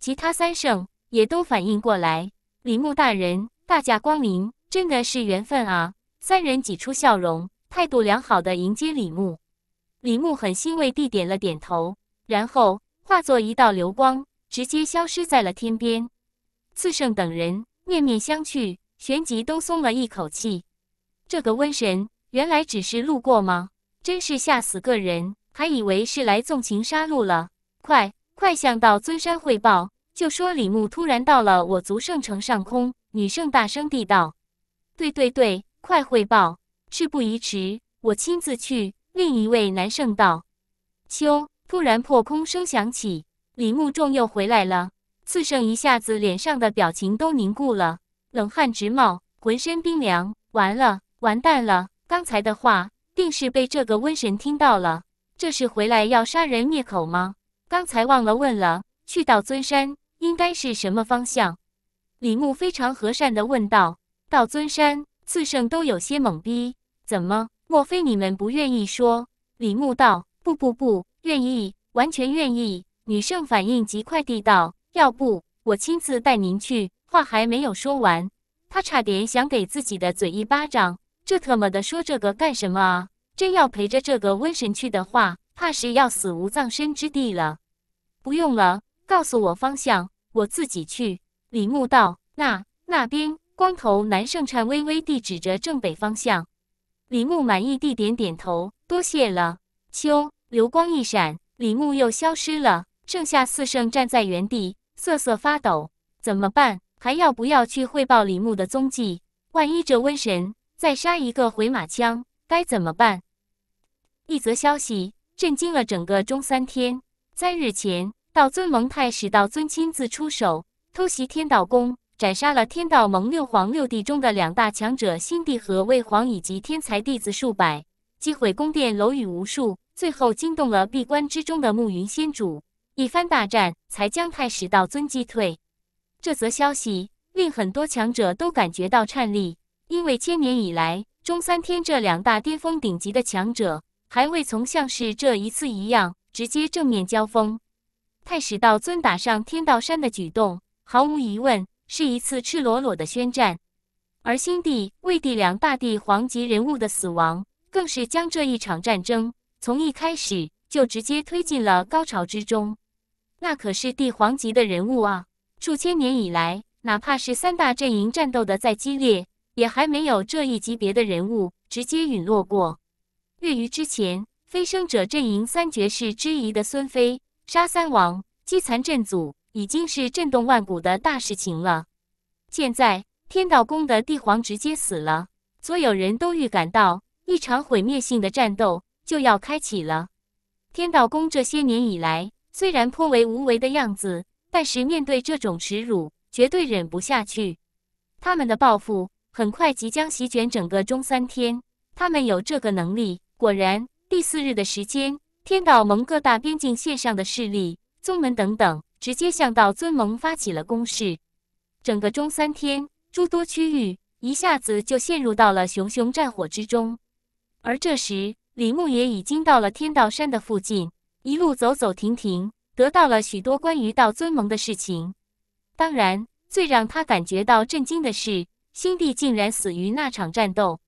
其他三圣也都反应过来：“李牧大人，大驾光临！”真的是缘分啊！三人挤出笑容，态度良好的迎接李牧。李牧很欣慰地点了点头，然后化作一道流光，直接消失在了天边。次圣等人面面相觑，旋即都松了一口气。这个瘟神原来只是路过吗？真是吓死个人，还以为是来纵情杀戮了。快快向道尊山汇报，就说李牧突然到了我族圣城上空。”女圣大声地道。对对对，快汇报！事不宜迟，我亲自去。另一位男圣道秋突然破空声响起，李牧仲又回来了。刺圣一下子脸上的表情都凝固了，冷汗直冒，浑身冰凉。完了，完蛋了！刚才的话定是被这个瘟神听到了，这是回来要杀人灭口吗？刚才忘了问了，去到尊山应该是什么方向？李牧非常和善的问道。到尊山、次圣都有些懵逼，怎么？莫非你们不愿意说？李牧道：“不不不，愿意，完全愿意。”女圣反应极快地道：“要不我亲自带您去。”话还没有说完，他差点想给自己的嘴一巴掌，这特么的说这个干什么啊？真要陪着这个瘟神去的话，怕是要死无葬身之地了。不用了，告诉我方向，我自己去。李牧道：“那那边。”光头男圣颤巍巍地指着正北方向，李牧满意地点点头：“多谢了。”秋流光一闪，李牧又消失了，剩下四圣站在原地瑟瑟发抖。怎么办？还要不要去汇报李牧的踪迹？万一这瘟神再杀一个回马枪，该怎么办？一则消息震惊了整个中三天，在日前，道尊蒙太史道尊亲自出手偷袭天道宫。斩杀了天道盟六皇六帝中的两大强者新帝和魏皇，以及天才弟子数百，击毁宫殿楼宇无数，最后惊动了闭关之中的暮云仙主，一番大战才将太史道尊击退。这则消息令很多强者都感觉到颤栗，因为千年以来，中三天这两大巅峰顶级的强者，还未从像是这一次一样直接正面交锋。太史道尊打上天道山的举动，毫无疑问。是一次赤裸裸的宣战，而新帝、魏帝两大帝皇级人物的死亡，更是将这一场战争从一开始就直接推进了高潮之中。那可是帝皇级的人物啊！数千年以来，哪怕是三大阵营战斗的再激烈，也还没有这一级别的人物直接陨落过。月余之前，飞升者阵营三绝世之一的孙飞杀三王，击残阵祖。已经是震动万古的大事情了。现在天道宫的帝皇直接死了，所有人都预感到一场毁灭性的战斗就要开启了。天道宫这些年以来虽然颇为无为的样子，但是面对这种耻辱，绝对忍不下去。他们的报复很快即将席卷整个中三天，他们有这个能力。果然，第四日的时间，天道盟各大边境线上的势力、宗门等等。直接向道尊盟发起了攻势，整个中三天诸多区域一下子就陷入到了熊熊战火之中。而这时，李牧也已经到了天道山的附近，一路走走停停，得到了许多关于道尊盟的事情。当然，最让他感觉到震惊的是，星帝竟然死于那场战斗。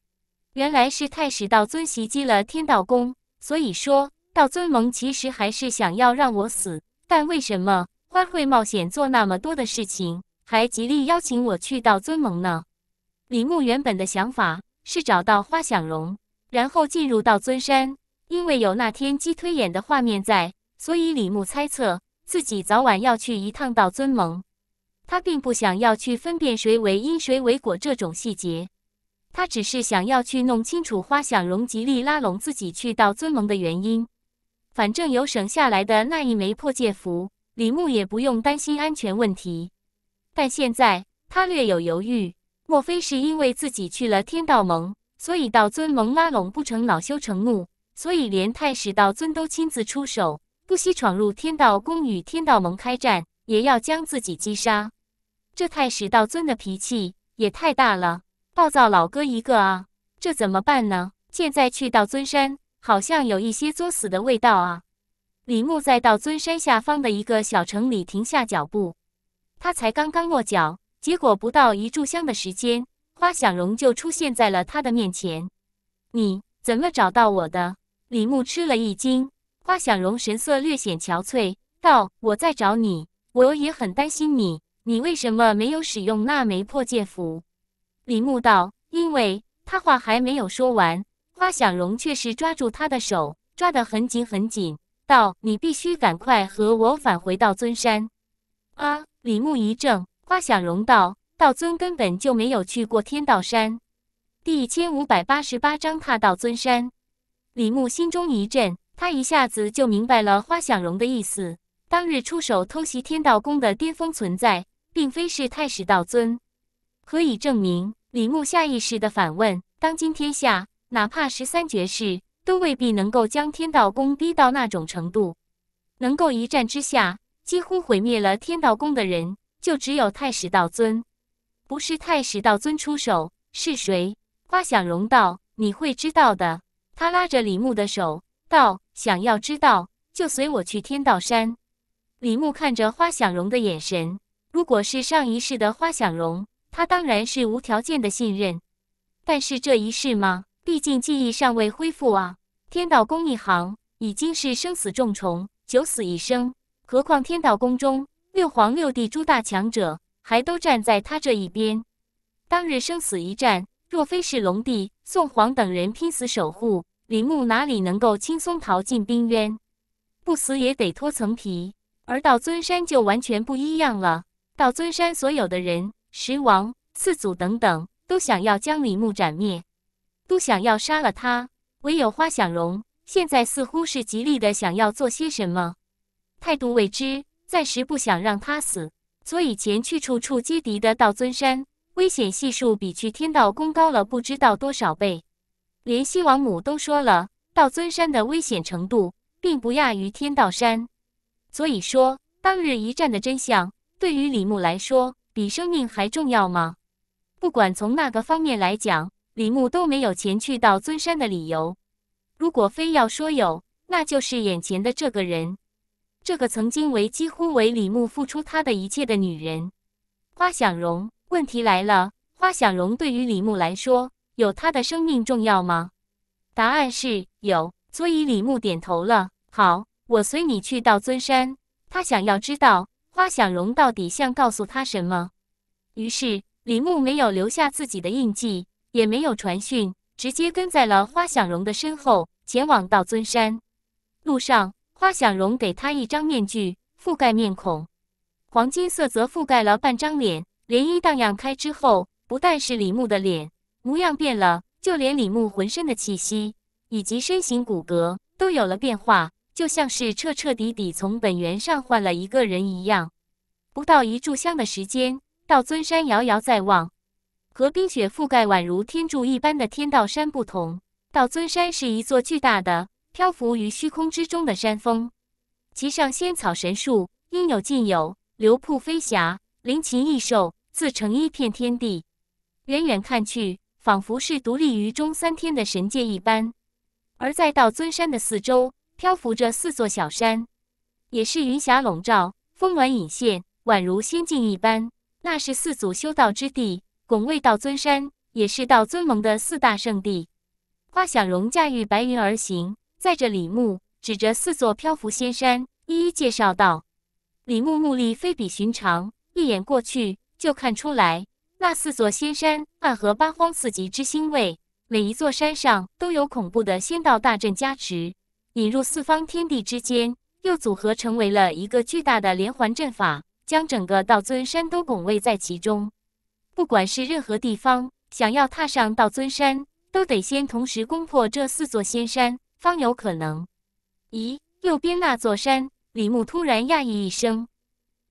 原来是太史道尊袭击了天道宫，所以说道尊盟其实还是想要让我死，但为什么？他会冒险做那么多的事情，还极力邀请我去到尊盟呢。李牧原本的想法是找到花想容，然后进入到尊山。因为有那天鸡推演的画面在，所以李牧猜测自己早晚要去一趟到尊盟。他并不想要去分辨谁为因谁为果这种细节，他只是想要去弄清楚花想容极力拉拢自己去到尊盟的原因。反正有省下来的那一枚破戒符。李牧也不用担心安全问题，但现在他略有犹豫。莫非是因为自己去了天道盟，所以道尊盟拉拢不成，恼羞成怒，所以连太史道尊都亲自出手，不惜闯入天道宫与天道盟开战，也要将自己击杀？这太史道尊的脾气也太大了，暴躁老哥一个啊！这怎么办呢？现在去道尊山，好像有一些作死的味道啊！李牧在道尊山下方的一个小城里停下脚步，他才刚刚落脚，结果不到一炷香的时间，花想容就出现在了他的面前。你怎么找到我的？李牧吃了一惊。花想容神色略显憔悴，道：“我在找你，我也很担心你。你为什么没有使用那枚破戒符？”李牧道：“因为……”他话还没有说完，花想容却是抓住他的手，抓得很紧很紧。道，你必须赶快和我返回到尊山。啊！李牧一怔，花想容道，道尊根本就没有去过天道山。第一千五百八十八章踏道尊山。李牧心中一震，他一下子就明白了花想容的意思。当日出手偷袭天道宫的巅峰存在，并非是太史道尊，何以证明？李牧下意识的反问：当今天下，哪怕十三绝世。都未必能够将天道宫逼到那种程度，能够一战之下几乎毁灭了天道宫的人，就只有太史道尊。不是太史道尊出手是谁？花想容道，你会知道的。他拉着李牧的手道：“想要知道，就随我去天道山。”李牧看着花想容的眼神，如果是上一世的花想容，他当然是无条件的信任。但是这一世吗？毕竟记忆尚未恢复啊！天道宫一行已经是生死重重，九死一生，何况天道宫中六皇六帝诸大强者还都站在他这一边。当日生死一战，若非是龙帝、宋皇等人拼死守护，李牧哪里能够轻松逃进冰渊？不死也得脱层皮。而道尊山就完全不一样了，道尊山所有的人、十王、四祖等等，都想要将李牧斩灭。都想要杀了他，唯有花想容现在似乎是极力的想要做些什么，态度未知，暂时不想让他死，所以前去处处皆敌的道尊山，危险系数比去天道宫高了不知道多少倍。连西王母都说了，道尊山的危险程度并不亚于天道山，所以说当日一战的真相，对于李牧来说，比生命还重要吗？不管从哪个方面来讲。李牧都没有前去到尊山的理由。如果非要说有，那就是眼前的这个人——这个曾经为几乎为李牧付出他的一切的女人花想容。问题来了，花想容对于李牧来说，有他的生命重要吗？答案是有。所以李牧点头了。好，我随你去到尊山。他想要知道花想容到底想告诉他什么。于是李牧没有留下自己的印记。也没有传讯，直接跟在了花想容的身后，前往道尊山。路上，花想容给他一张面具，覆盖面孔，黄金色泽覆盖了半张脸。涟漪荡漾开之后，不但是李牧的脸模样变了，就连李牧浑身的气息以及身形骨骼都有了变化，就像是彻彻底底从本源上换了一个人一样。不到一炷香的时间，道尊山遥遥在望。和冰雪覆盖、宛如天柱一般的天道山不同，道尊山是一座巨大的、漂浮于虚空之中的山峰，其上仙草神树应有尽有，流瀑飞霞、灵禽异兽自成一片天地，远远看去，仿佛是独立于中三天的神界一般。而在道尊山的四周，漂浮着四座小山，也是云霞笼罩、峰峦隐现，宛如仙境一般。那是四祖修道之地。拱卫道尊山，也是道尊盟的四大圣地。花想容驾驭白云而行，载着李牧，指着四座漂浮仙山，一一介绍道：“李牧目力非比寻常，一眼过去就看出来，那四座仙山暗合八荒四极之星位，每一座山上都有恐怖的仙道大阵加持，引入四方天地之间，又组合成为了一个巨大的连环阵法，将整个道尊山都拱卫在其中。”不管是任何地方，想要踏上道尊山，都得先同时攻破这四座仙山，方有可能。咦，右边那座山，李牧突然讶异一声。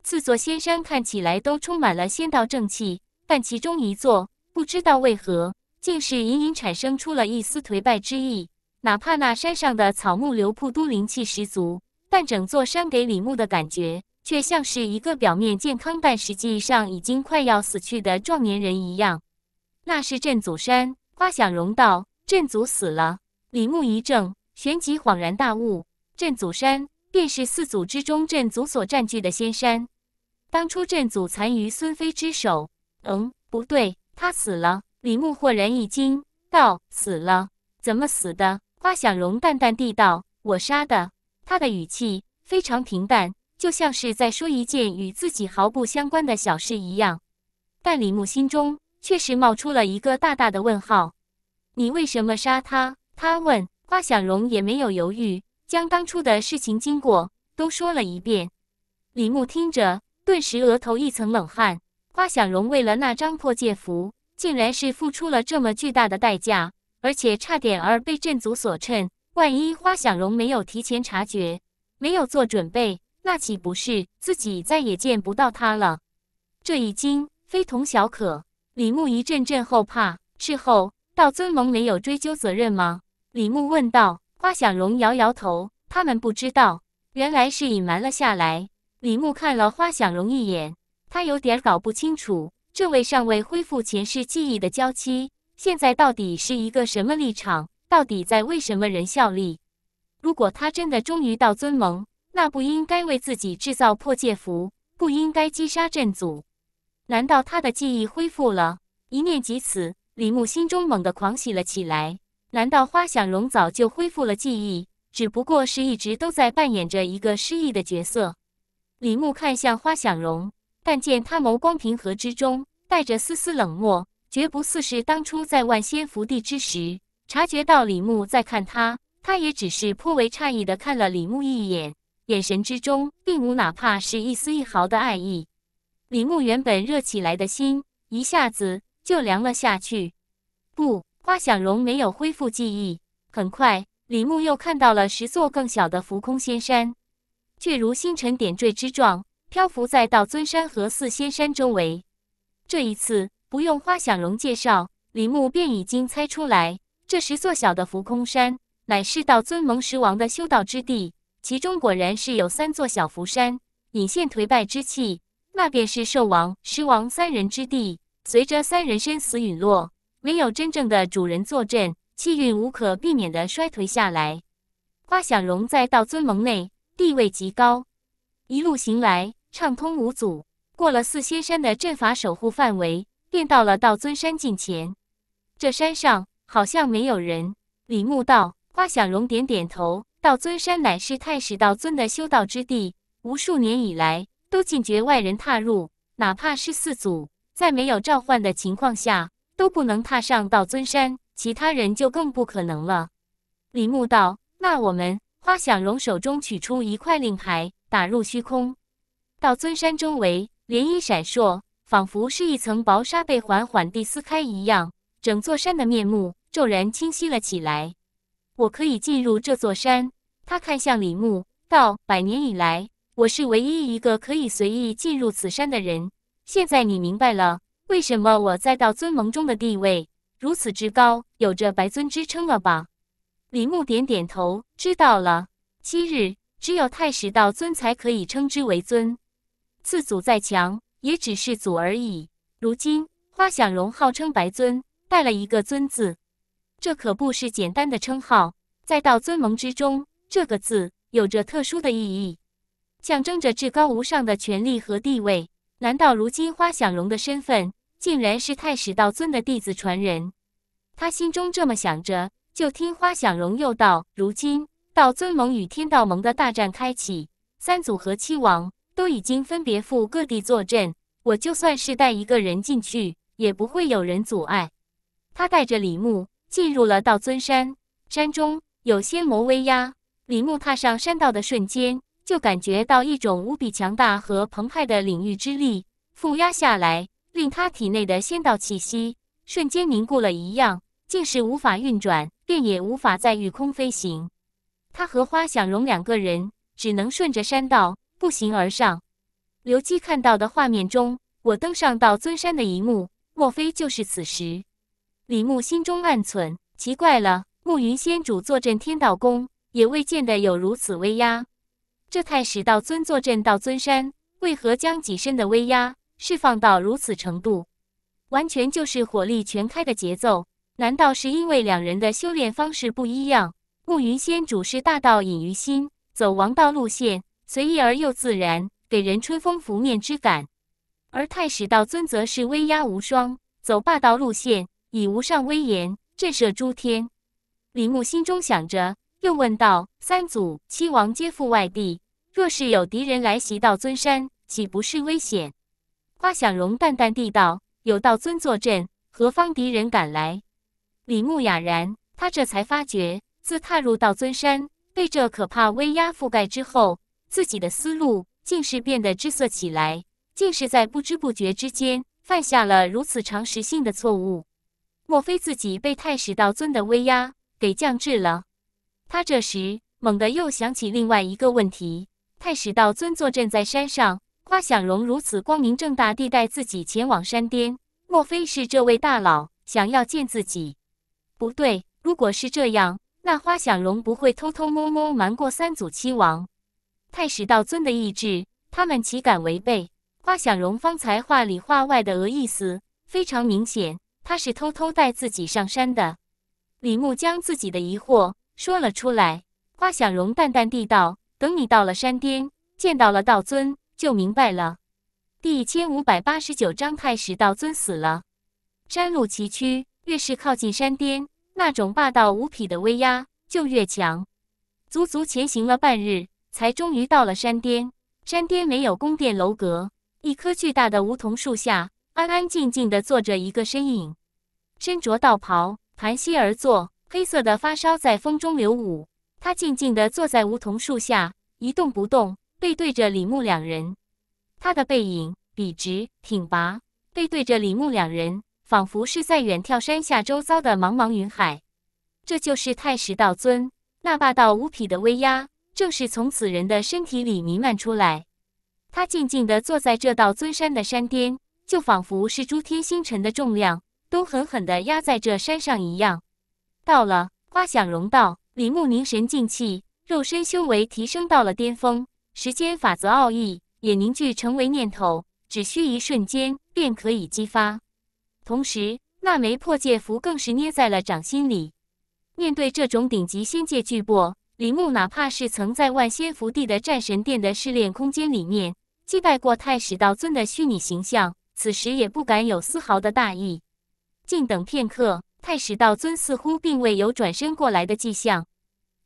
四座仙山看起来都充满了仙道正气，但其中一座，不知道为何，竟是隐隐产生出了一丝颓败之意。哪怕那山上的草木流瀑都灵气十足，但整座山给李牧的感觉。却像是一个表面健康，但实际上已经快要死去的壮年人一样。那是镇祖山，花想容道。镇祖死了。李牧一怔，旋即恍然大悟：镇祖山便是四祖之中镇祖所占据的仙山。当初镇祖残于孙飞之手。嗯，不对，他死了。李牧豁然一惊，道：“死了？怎么死的？”花想容淡淡地道：“我杀的。”他的语气非常平淡。就像是在说一件与自己毫不相关的小事一样，但李牧心中却是冒出了一个大大的问号：“你为什么杀他？”他问花想容也没有犹豫，将当初的事情经过都说了一遍。李牧听着，顿时额头一层冷汗。花想容为了那张破戒符，竟然是付出了这么巨大的代价，而且差点儿被镇族所趁。万一花想容没有提前察觉，没有做准备。那岂不是自己再也见不到他了？这已经非同小可。李牧一阵阵后怕。事后，道尊盟没有追究责任吗？李牧问道。花想容摇摇头，他们不知道，原来是隐瞒了下来。李牧看了花想容一眼，他有点搞不清楚，这位尚未恢复前世记忆的娇妻，现在到底是一个什么立场？到底在为什么人效力？如果他真的忠于道尊盟？那不应该为自己制造破戒符，不应该击杀阵祖。难道他的记忆恢复了？一念及此，李牧心中猛地狂喜了起来。难道花想容早就恢复了记忆，只不过是一直都在扮演着一个失忆的角色？李牧看向花想容，但见他眸光平和之中带着丝丝冷漠，绝不似是当初在万仙福地之时察觉到李牧在看他，他也只是颇为诧异的看了李牧一眼。眼神之中并无哪怕是一丝一毫的爱意，李牧原本热起来的心一下子就凉了下去。不，花想容没有恢复记忆，很快，李牧又看到了十座更小的浮空仙山，却如星辰点缀之状，漂浮在道尊山和四仙山周围。这一次不用花想容介绍，李牧便已经猜出来，这十座小的浮空山乃是道尊蒙石王的修道之地。其中果然是有三座小浮山，隐现颓败之气，那便是兽王、狮王三人之地。随着三人生死陨落，没有真正的主人坐镇，气运无可避免地衰颓下来。花想容在道尊盟内地位极高，一路行来畅通无阻。过了四仙山的阵法守护范围，便到了道尊山近前。这山上好像没有人。李牧道，花想容点点头。道尊山乃是太史道尊的修道之地，无数年以来都禁绝外人踏入，哪怕是四祖在没有召唤的情况下都不能踏上道尊山，其他人就更不可能了。李牧道：“那我们……”花想容手中取出一块令牌，打入虚空。道尊山周围涟漪闪烁，仿佛是一层薄纱被缓缓地撕开一样，整座山的面目骤然清晰了起来。我可以进入这座山。他看向李牧，道：“百年以来，我是唯一一个可以随意进入此山的人。现在你明白了为什么我在道尊盟中的地位如此之高，有着白尊之称了吧？”李牧点点头，知道了。昔日只有太史道尊才可以称之为尊，次祖再强也只是祖而已。如今花想容号称白尊，带了一个尊字，这可不是简单的称号，在道尊盟之中。这个字有着特殊的意义，象征着至高无上的权力和地位。难道如今花想容的身份竟然是太史道尊的弟子传人？他心中这么想着，就听花想容又道：“如今道尊盟与天道盟的大战开启，三祖和七王都已经分别赴各地坐镇。我就算是带一个人进去，也不会有人阻碍。”他带着李牧进入了道尊山，山中有仙魔威压。李牧踏上山道的瞬间，就感觉到一种无比强大和澎湃的领域之力负压下来，令他体内的仙道气息瞬间凝固了一样，竟是无法运转，便也无法在御空飞行。他和花想容两个人只能顺着山道步行而上。刘基看到的画面中，我登上道尊山的一幕，莫非就是此时？李牧心中暗存奇怪了。暮云仙主坐镇天道宫。也未见得有如此威压。这太史道尊坐镇道尊山，为何将己身的威压释放到如此程度？完全就是火力全开的节奏。难道是因为两人的修炼方式不一样？暮云仙主是大道隐于心，走王道路线，随意而又自然，给人春风拂面之感；而太史道尊则是威压无双，走霸道路线，以无上威严震慑诸天。李牧心中想着。又问道：“三祖七王皆赴外地，若是有敌人来袭道尊山，岂不是危险？”花想容淡淡地道：“有道尊坐镇，何方敌人敢来？”李牧哑然，他这才发觉，自踏入道尊山，被这可怕威压覆盖之后，自己的思路竟是变得滞涩起来，竟是在不知不觉之间犯下了如此常识性的错误。莫非自己被太史道尊的威压给降制了？他这时猛地又想起另外一个问题：太史道尊坐镇在山上，花想容如此光明正大地带自己前往山巅，莫非是这位大佬想要见自己？不对，如果是这样，那花想容不会偷偷摸摸瞒过三祖七王、太史道尊的意志，他们岂敢违背？花想容方才话里话外的俄意思非常明显，他是偷偷带自己上山的。李牧将自己的疑惑。说了出来，花想容淡淡地道：“等你到了山巅，见到了道尊，就明白了。”第一千五百八十九章，太史道尊死了。山路崎岖，越是靠近山巅，那种霸道无匹的威压就越强。足足前行了半日，才终于到了山巅。山巅没有宫殿楼阁，一棵巨大的梧桐树下，安安静静的坐着一个身影，身着道袍，盘膝而坐。黑色的发梢在风中流舞，他静静地坐在梧桐树下，一动不动，背对着李牧两人。他的背影笔直挺拔，背对着李牧两人，仿佛是在远眺山下周遭的茫茫云海。这就是太史道尊，那霸道无匹的威压，正是从此人的身体里弥漫出来。他静静地坐在这道尊山的山巅，就仿佛是诸天星辰的重量都狠狠地压在这山上一样。到了，花想容道，李牧凝神静气，肉身修为提升到了巅峰，时间法则奥义也凝聚成为念头，只需一瞬间便可以激发。同时，那枚破戒符更是捏在了掌心里。面对这种顶级仙界巨擘，李牧哪怕是曾在万仙福地的战神殿的试炼空间里面击败过太史道尊的虚拟形象，此时也不敢有丝毫的大意，静等片刻。太史道尊似乎并未有转身过来的迹象，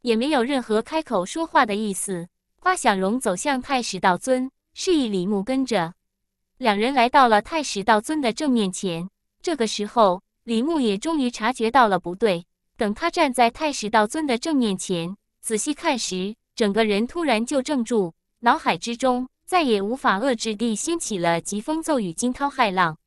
也没有任何开口说话的意思。花想容走向太史道尊，示意李牧跟着。两人来到了太史道尊的正面前。这个时候，李牧也终于察觉到了不对。等他站在太史道尊的正面前，仔细看时，整个人突然就怔住，脑海之中再也无法遏制地掀起了疾风骤雨、惊涛骇浪。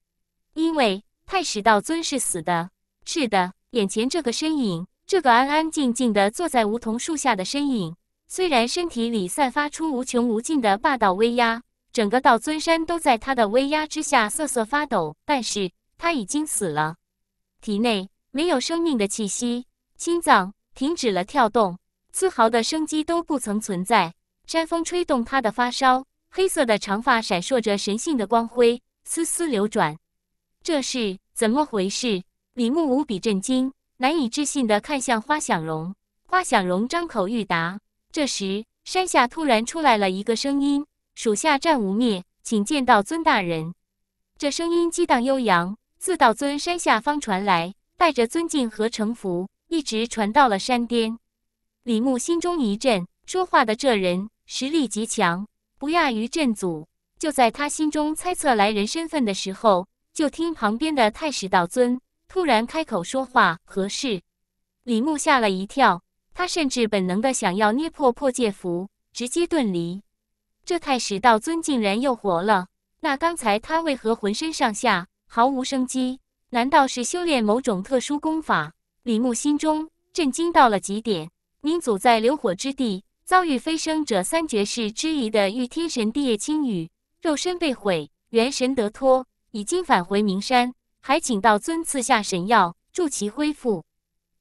因为太史道尊是死的。是的，眼前这个身影，这个安安静静的坐在梧桐树下的身影，虽然身体里散发出无穷无尽的霸道威压，整个道尊山都在他的威压之下瑟瑟发抖，但是他已经死了，体内没有生命的气息，心脏停止了跳动，丝毫的生机都不曾存在。山风吹动他的发梢，黑色的长发闪烁着神性的光辉，丝丝流转。这是怎么回事？李牧无比震惊，难以置信地看向花想容。花想容张口欲答，这时山下突然出来了一个声音：“属下战无灭，请见道尊大人。”这声音激荡悠扬，自道尊山下方传来，带着尊敬和城服，一直传到了山巅。李牧心中一震，说话的这人实力极强，不亚于镇祖。就在他心中猜测来人身份的时候，就听旁边的太史道尊。突然开口说话，何事？李牧吓了一跳，他甚至本能的想要捏破破戒符，直接遁离。这太史道尊竟然又活了？那刚才他为何浑身上下毫无生机？难道是修炼某种特殊功法？李牧心中震惊到了极点。明祖在流火之地遭遇飞升者三绝世之一的御天神帝叶青羽，肉身被毁，元神得脱，已经返回名山。还请道尊赐下神药，助其恢复。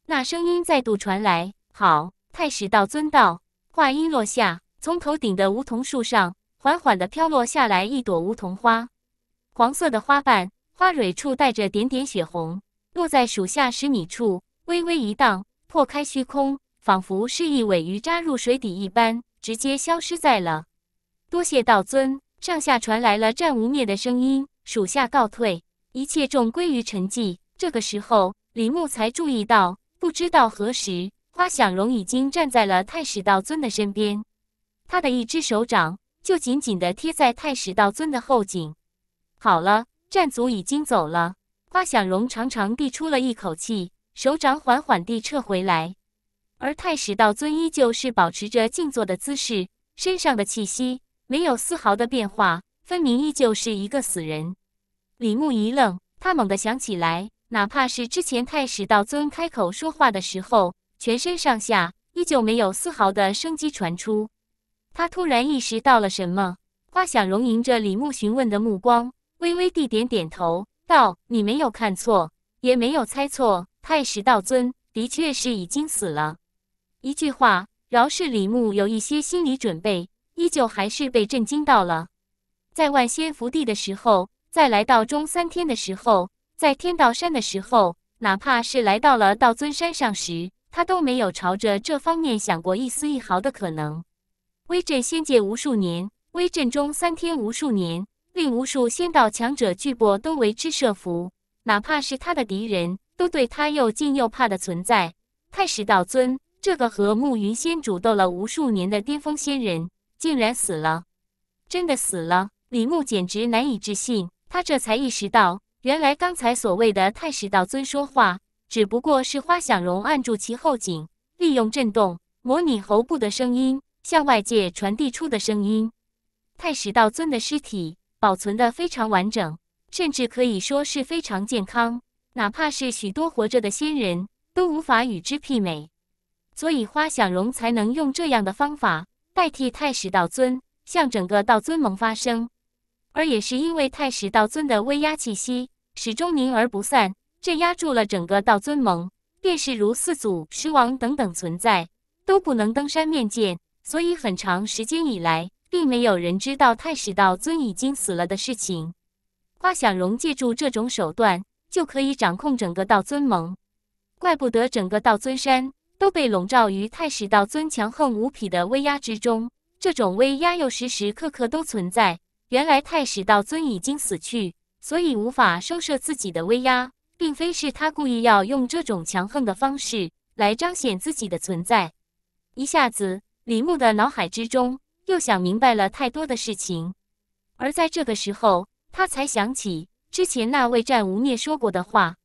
那声音再度传来：“好，太史道尊道。”话音落下，从头顶的梧桐树上缓缓地飘落下来一朵梧桐花，黄色的花瓣，花蕊处带着点点血红，落在属下十米处，微微一荡，破开虚空，仿佛是一尾鱼扎入水底一般，直接消失在了。多谢道尊。上下传来了战无灭的声音：“属下告退。”一切重归于沉寂。这个时候，李牧才注意到，不知道何时，花想容已经站在了太史道尊的身边，他的一只手掌就紧紧地贴在太史道尊的后颈。好了，战卒已经走了。花想容长长地出了一口气，手掌缓缓地撤回来，而太史道尊依旧是保持着静坐的姿势，身上的气息没有丝毫的变化，分明依旧是一个死人。李牧一愣，他猛地想起来，哪怕是之前太史道尊开口说话的时候，全身上下依旧没有丝毫的生机传出。他突然意识到了什么。花想容迎着李牧询问的目光，微微地点点头，道：“你没有看错，也没有猜错，太史道尊的确是已经死了。”一句话，饶是李牧有一些心理准备，依旧还是被震惊到了。在万仙福地的时候。在来到中三天的时候，在天道山的时候，哪怕是来到了道尊山上时，他都没有朝着这方面想过一丝一毫的可能。威震仙界无数年，威震中三天无数年，令无数仙道强者巨步都为之设伏，哪怕是他的敌人都对他又敬又怕的存在。太史道尊，这个和慕云仙主斗了无数年的巅峰仙人，竟然死了！真的死了！李牧简直难以置信。他这才意识到，原来刚才所谓的太史道尊说话，只不过是花想容按住其后颈，利用震动模拟喉部的声音，向外界传递出的声音。太史道尊的尸体保存得非常完整，甚至可以说是非常健康，哪怕是许多活着的仙人都无法与之媲美。所以花想容才能用这样的方法代替太史道尊，向整个道尊盟发声。而也是因为太史道尊的威压气息始终凝而不散，镇压住了整个道尊盟，便是如四祖、十王等等存在，都不能登山面见。所以很长时间以来，并没有人知道太史道尊已经死了的事情。花想容借助这种手段，就可以掌控整个道尊盟。怪不得整个道尊山都被笼罩于太史道尊强横无匹的威压之中，这种威压又时时刻刻都存在。原来太史道尊已经死去，所以无法收摄自己的威压，并非是他故意要用这种强横的方式来彰显自己的存在。一下子，李牧的脑海之中又想明白了太多的事情，而在这个时候，他才想起之前那位战无灭说过的话：“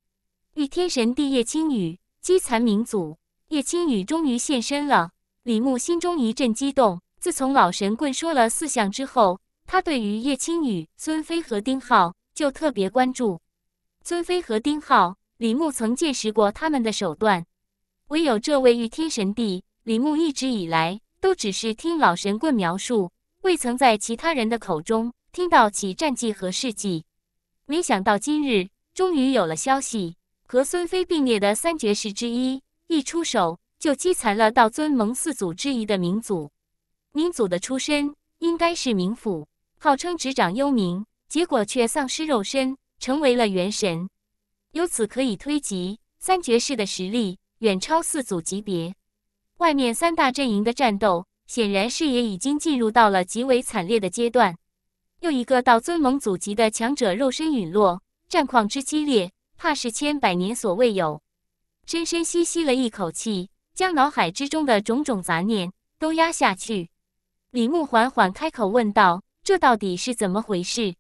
玉天神帝叶青羽，积残明祖。”叶青羽终于现身了，李牧心中一阵激动。自从老神棍说了四项之后，他对于叶轻雨、孙飞和丁浩就特别关注。孙飞和丁浩，李牧曾见识过他们的手段。唯有这位玉天神帝李牧，一直以来都只是听老神棍描述，未曾在其他人的口中听到其战绩和事迹。没想到今日终于有了消息，和孙飞并列的三绝世之一，一出手就击残了道尊蒙四祖之一的明祖。明祖的出身应该是明府。号称执掌幽冥，结果却丧失肉身，成为了元神。由此可以推及，三绝世的实力远超四祖级别。外面三大阵营的战斗，显然视野已经进入到了极为惨烈的阶段。又一个道尊盟祖级的强者肉身陨落，战况之激烈，怕是千百年所未有。深深吸吸了一口气，将脑海之中的种种杂念都压下去。李牧缓缓开口问道。这到底是怎么回事？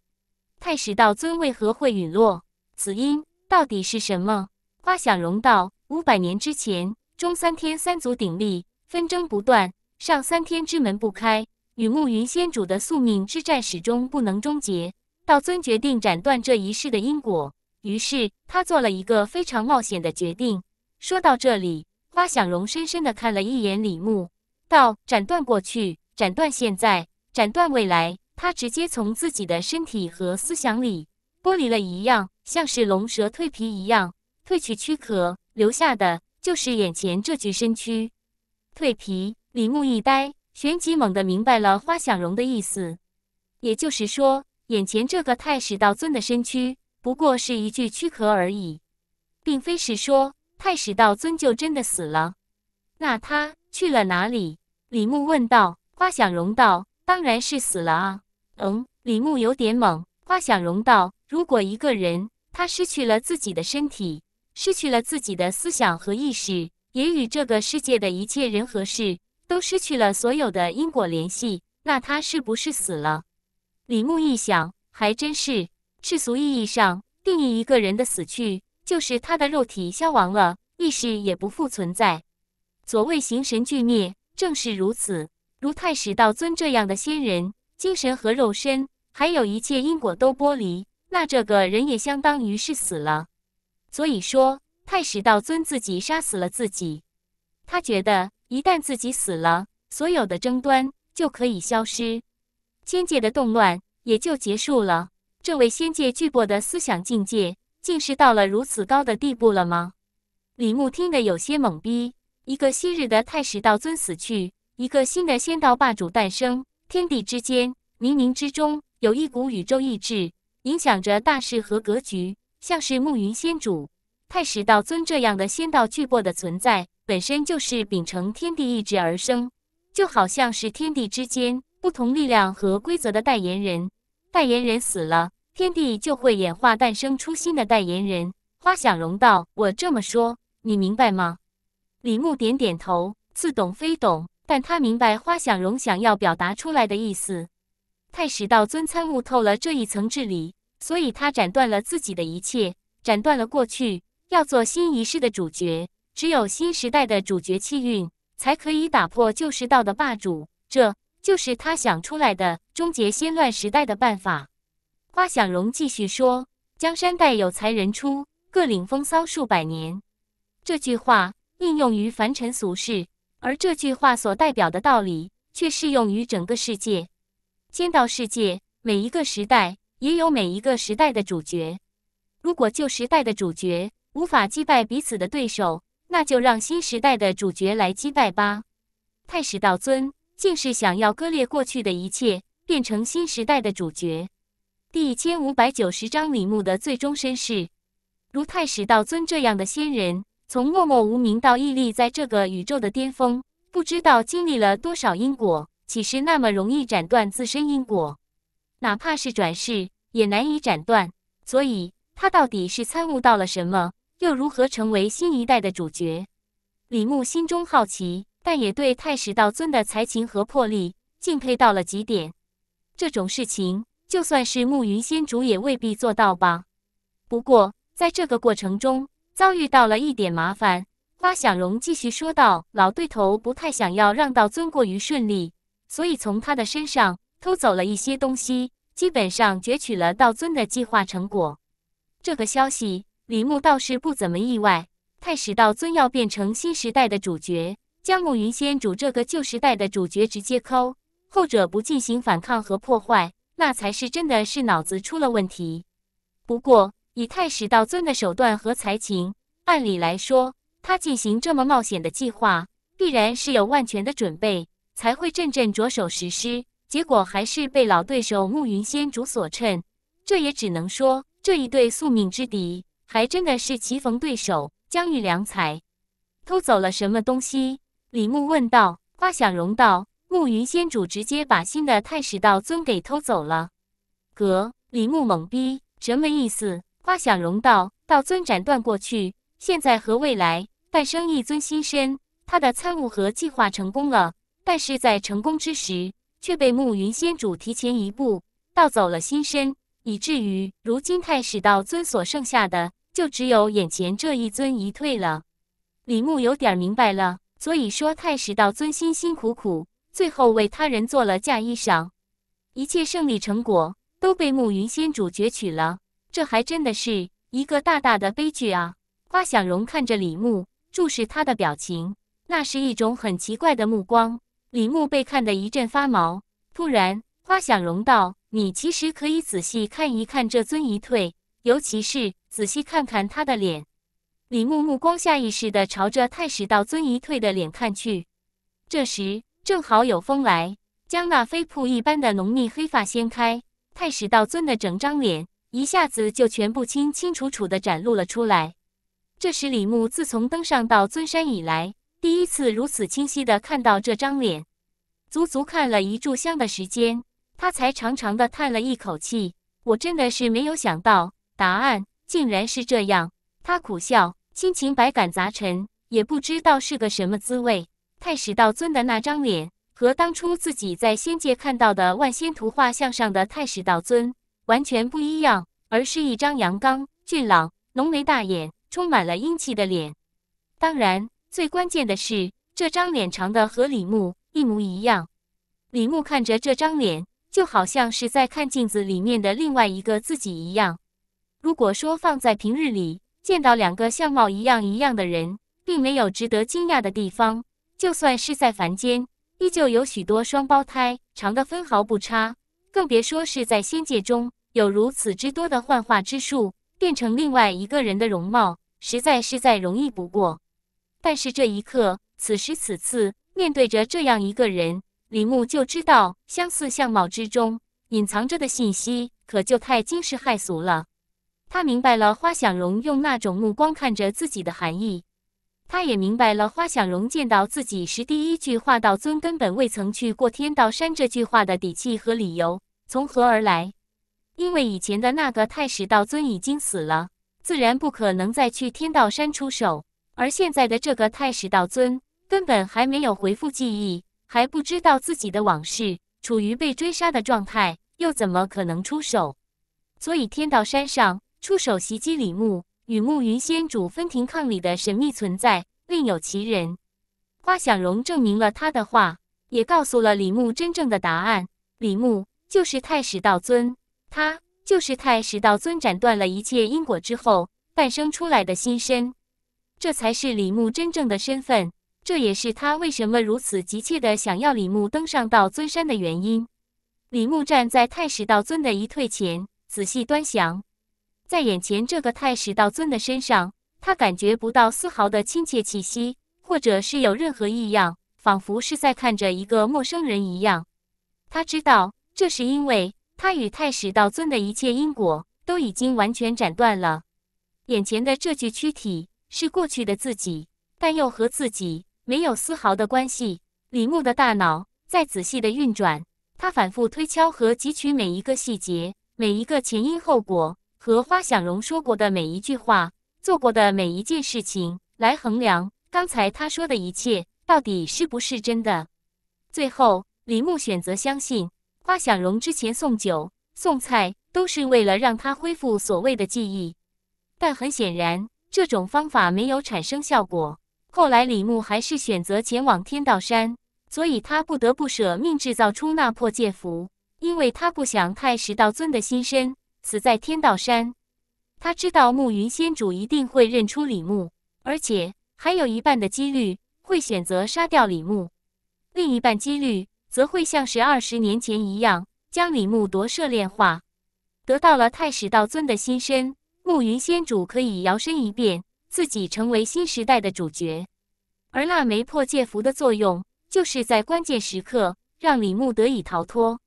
太史道尊为何会陨落？此因到底是什么？花想容道，五百年之前，中三天三足鼎立，纷争不断，上三天之门不开，与暮云仙主的宿命之战始终不能终结。道尊决定斩断这一世的因果，于是他做了一个非常冒险的决定。说到这里，花想容深深的看了一眼李牧，道：斩断过去，斩断现在，斩断未来。他直接从自己的身体和思想里剥离了一样，像是龙蛇蜕皮一样，蜕去躯壳，留下的就是眼前这具身躯。蜕皮，李牧一呆，旋即猛地明白了花想容的意思，也就是说，眼前这个太史道尊的身躯，不过是一具躯壳而已，并非是说太史道尊就真的死了。那他去了哪里？李牧问道。花想容道：“当然是死了啊。”嗯，李牧有点懵。花想容道：“如果一个人，他失去了自己的身体，失去了自己的思想和意识，也与这个世界的一切人和事都失去了所有的因果联系，那他是不是死了？”李牧一想，还真是。世俗意义上定义一个人的死去，就是他的肉体消亡了，意识也不复存在。所谓形神俱灭，正是如此。如太史道尊这样的仙人。精神和肉身，还有一切因果都剥离，那这个人也相当于是死了。所以说，太史道尊自己杀死了自己。他觉得，一旦自己死了，所有的争端就可以消失，仙界的动乱也就结束了。这位仙界巨擘的思想境界，竟是到了如此高的地步了吗？李牧听得有些懵逼。一个昔日的太史道尊死去，一个新的仙道霸主诞生。天地之间，冥冥之中有一股宇宙意志，影响着大事和格局。像是暮云仙主、太史道尊这样的仙道巨擘的存在，本身就是秉承天地意志而生，就好像是天地之间不同力量和规则的代言人。代言人死了，天地就会演化，诞生出新的代言人。花想容道：“我这么说，你明白吗？”李牧点点头，似懂非懂。但他明白花想容想要表达出来的意思，太史道尊参悟透了这一层治理，所以他斩断了自己的一切，斩断了过去，要做新一世的主角，只有新时代的主角气运才可以打破旧世道的霸主，这就是他想出来的终结仙乱时代的办法。花想容继续说：“江山代有才人出，各领风骚数百年。”这句话应用于凡尘俗世。而这句话所代表的道理，却适用于整个世界。仙道世界每一个时代，也有每一个时代的主角。如果旧时代的主角无法击败彼此的对手，那就让新时代的主角来击败吧。太史道尊竟是想要割裂过去的一切，变成新时代的主角。第一千五百九十章李牧的最终身世。如太史道尊这样的仙人。从默默无名到屹立在这个宇宙的巅峰，不知道经历了多少因果，岂是那么容易斩断自身因果？哪怕是转世，也难以斩断。所以，他到底是参悟到了什么？又如何成为新一代的主角？李牧心中好奇，但也对太史道尊的才情和魄力敬佩到了极点。这种事情，就算是暮云仙主也未必做到吧？不过，在这个过程中，遭遇到了一点麻烦，花想容继续说道：“老对头不太想要让道尊过于顺利，所以从他的身上偷走了一些东西，基本上攫取了道尊的计划成果。”这个消息，李牧倒是不怎么意外。太史道尊要变成新时代的主角，将暮云仙主这个旧时代的主角直接抠，后者不进行反抗和破坏，那才是真的是脑子出了问题。不过。以太史道尊的手段和才情，按理来说，他进行这么冒险的计划，必然是有万全的准备，才会阵阵着手实施。结果还是被老对手暮云仙主所趁，这也只能说这一对宿命之敌还真的是棋逢对手，将遇良才。偷走了什么东西？李牧问道。花想容道：“暮云仙主直接把新的太史道尊给偷走了。”格，李牧懵逼，什么意思？花想容道道尊斩断过去、现在和未来，诞生一尊新身。他的参悟和计划成功了，但是在成功之时，却被暮云仙主提前一步盗走了新身，以至于如今太史道尊所剩下的，就只有眼前这一尊遗退了。李牧有点明白了，所以说太史道尊辛辛苦苦，最后为他人做了嫁衣裳，一切胜利成果都被暮云仙主攫取了。这还真的是一个大大的悲剧啊！花想容看着李牧，注视他的表情，那是一种很奇怪的目光。李牧被看得一阵发毛。突然，花想容道：“你其实可以仔细看一看这尊遗退，尤其是仔细看看他的脸。”李牧目光下意识地朝着太史道尊遗退的脸看去。这时，正好有风来，将那飞瀑一般的浓密黑发掀开，太史道尊的整张脸。一下子就全部清清楚楚地展露了出来。这时，李牧自从登上到尊山以来，第一次如此清晰地看到这张脸，足足看了一炷香的时间，他才长长地叹了一口气：“我真的是没有想到，答案竟然是这样。”他苦笑，心情百感杂陈，也不知道是个什么滋味。太史道尊的那张脸，和当初自己在仙界看到的万仙图画像上的太史道尊。完全不一样，而是一张阳刚、俊朗、浓眉大眼、充满了英气的脸。当然，最关键的是这张脸长得和李牧一模一样。李牧看着这张脸，就好像是在看镜子里面的另外一个自己一样。如果说放在平日里见到两个相貌一样一样的人，并没有值得惊讶的地方，就算是在凡间，依旧有许多双胞胎长得分毫不差，更别说是在仙界中。有如此之多的幻化之术，变成另外一个人的容貌，实在是再容易不过。但是这一刻，此时此次面对着这样一个人，李牧就知道相似相貌之中隐藏着的信息可就太惊世骇俗了。他明白了花想容用那种目光看着自己的含义，他也明白了花想容见到自己时第一句话“道尊根本未曾去过天道山”这句话的底气和理由从何而来。因为以前的那个太史道尊已经死了，自然不可能再去天道山出手。而现在的这个太史道尊根本还没有回复记忆，还不知道自己的往事，处于被追杀的状态，又怎么可能出手？所以，天道山上出手袭击李牧，与牧云仙主分庭抗礼的神秘存在，另有其人。花想容证明了他的话，也告诉了李牧真正的答案：李牧就是太史道尊。他就是太史道尊斩断了一切因果之后诞生出来的新身，这才是李牧真正的身份。这也是他为什么如此急切的想要李牧登上道尊山的原因。李牧站在太史道尊的一退前，仔细端详，在眼前这个太史道尊的身上，他感觉不到丝毫的亲切气息，或者是有任何异样，仿佛是在看着一个陌生人一样。他知道，这是因为。他与太史道尊的一切因果都已经完全斩断了。眼前的这具躯体是过去的自己，但又和自己没有丝毫的关系。李牧的大脑在仔细的运转，他反复推敲和汲取每一个细节，每一个前因后果和花想容说过的每一句话、做过的每一件事情，来衡量刚才他说的一切到底是不是真的。最后，李牧选择相信。花想容之前送酒送菜，都是为了让他恢复所谓的记忆，但很显然这种方法没有产生效果。后来李牧还是选择前往天道山，所以他不得不舍命制造出那破戒符，因为他不想太史道尊的心身死在天道山。他知道暮云仙主一定会认出李牧，而且还有一半的几率会选择杀掉李牧，另一半几率。则会像是二十年前一样，将李牧夺舍炼化，得到了太史道尊的心身。暮云仙主可以摇身一变，自己成为新时代的主角。而那枚破戒符的作用，就是在关键时刻让李牧得以逃脱。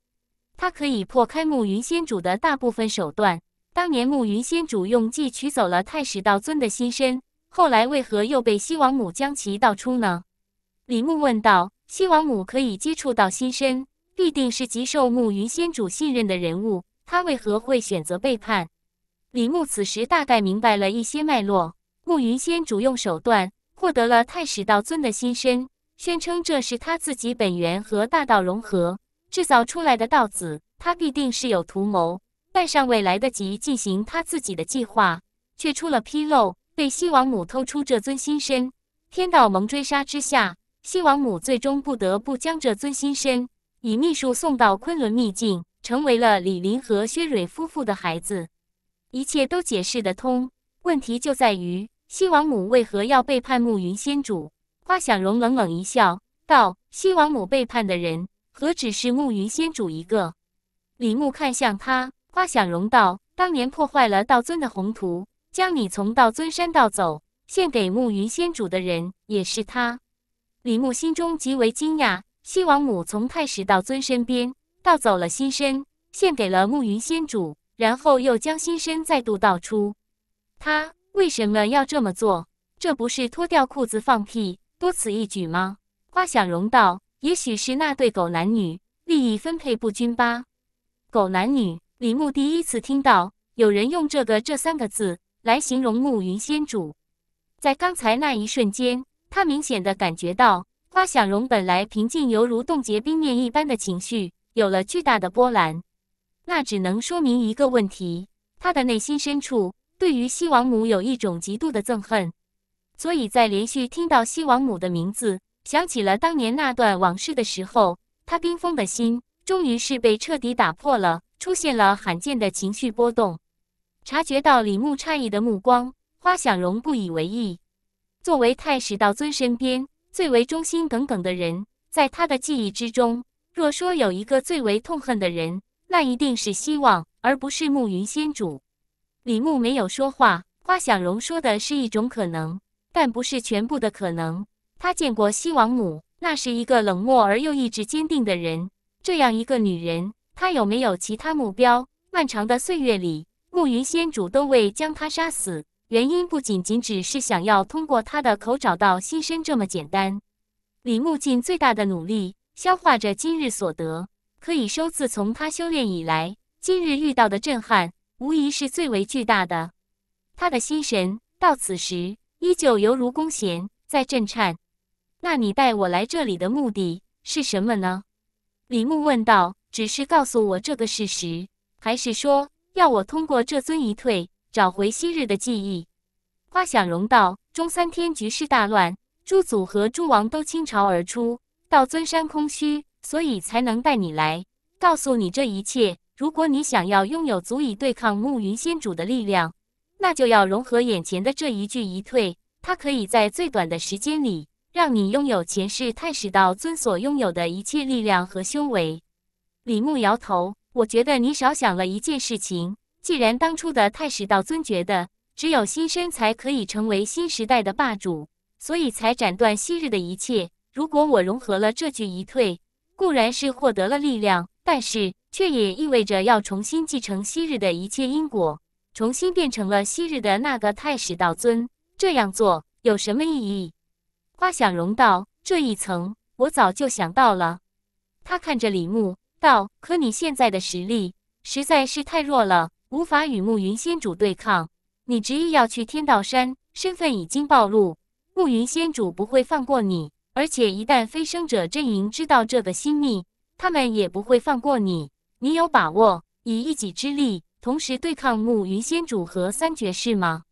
它可以破开暮云仙主的大部分手段。当年暮云仙主用计取走了太史道尊的心身，后来为何又被西王母将其盗出呢？李牧问道。西王母可以接触到心身，必定是极受木云仙主信任的人物。他为何会选择背叛？李牧此时大概明白了一些脉络。木云仙主用手段获得了太史道尊的心身，宣称这是他自己本源和大道融合制造出来的道子。他必定是有图谋，但尚未来得及进行他自己的计划，却出了纰漏，被西王母偷出这尊心身，天道盟追杀之下。西王母最终不得不将这尊心身以秘术送到昆仑秘境，成为了李林和薛蕊夫妇的孩子。一切都解释得通，问题就在于西王母为何要背叛暮云仙主？花想容冷冷一笑，道：“西王母背叛的人何止是暮云仙主一个？”李牧看向他，花想容道：“当年破坏了道尊的宏图，将你从道尊山盗走，献给暮云仙主的人，也是他。”李牧心中极为惊讶，西王母从太史道尊身边盗走了心身，献给了暮云仙主，然后又将心身再度盗出。他为什么要这么做？这不是脱掉裤子放屁，多此一举吗？花想容道：“也许是那对狗男女利益分配不均吧。”狗男女，李牧第一次听到有人用这个这三个字来形容暮云仙主，在刚才那一瞬间。他明显的感觉到，花想容本来平静犹如冻结冰面一般的情绪，有了巨大的波澜。那只能说明一个问题：他的内心深处对于西王母有一种极度的憎恨。所以在连续听到西王母的名字，想起了当年那段往事的时候，他冰封的心终于是被彻底打破了，出现了罕见的情绪波动。察觉到李牧诧异的目光，花想容不以为意。作为太史道尊身边最为忠心耿耿的人，在他的记忆之中，若说有一个最为痛恨的人，那一定是希望，而不是暮云仙主。李牧没有说话，花想容说的是一种可能，但不是全部的可能。他见过西王母，那是一个冷漠而又意志坚定的人。这样一个女人，她有没有其他目标？漫长的岁月里，暮云仙主都未将她杀死。原因不仅仅只是想要通过他的口找到新生这么简单。李牧尽最大的努力消化着今日所得，可以收。自从他修炼以来，今日遇到的震撼无疑是最为巨大的。他的心神到此时依旧犹如弓弦在震颤。那你带我来这里的目的是什么呢？李牧问道：“只是告诉我这个事实，还是说要我通过这尊一退？”找回昔日的记忆，花想容道中三天局势大乱，诸祖和诸王都倾巢而出，道尊山空虚，所以才能带你来，告诉你这一切。如果你想要拥有足以对抗暮云仙主的力量，那就要融合眼前的这一聚一退。它可以在最短的时间里让你拥有前世太史道尊所拥有的一切力量和修为。李牧摇头，我觉得你少想了一件事情。既然当初的太史道尊觉得只有新生才可以成为新时代的霸主，所以才斩断昔日的一切。如果我融合了这具遗退，固然是获得了力量，但是却也意味着要重新继承昔日的一切因果，重新变成了昔日的那个太史道尊。这样做有什么意义？花想容道这一层我早就想到了。他看着李牧道：“可你现在的实力实在是太弱了。”无法与暮云仙主对抗，你执意要去天道山，身份已经暴露，暮云仙主不会放过你，而且一旦飞升者阵营知道这个心密，他们也不会放过你。你有把握以一己之力同时对抗暮云仙主和三绝士吗？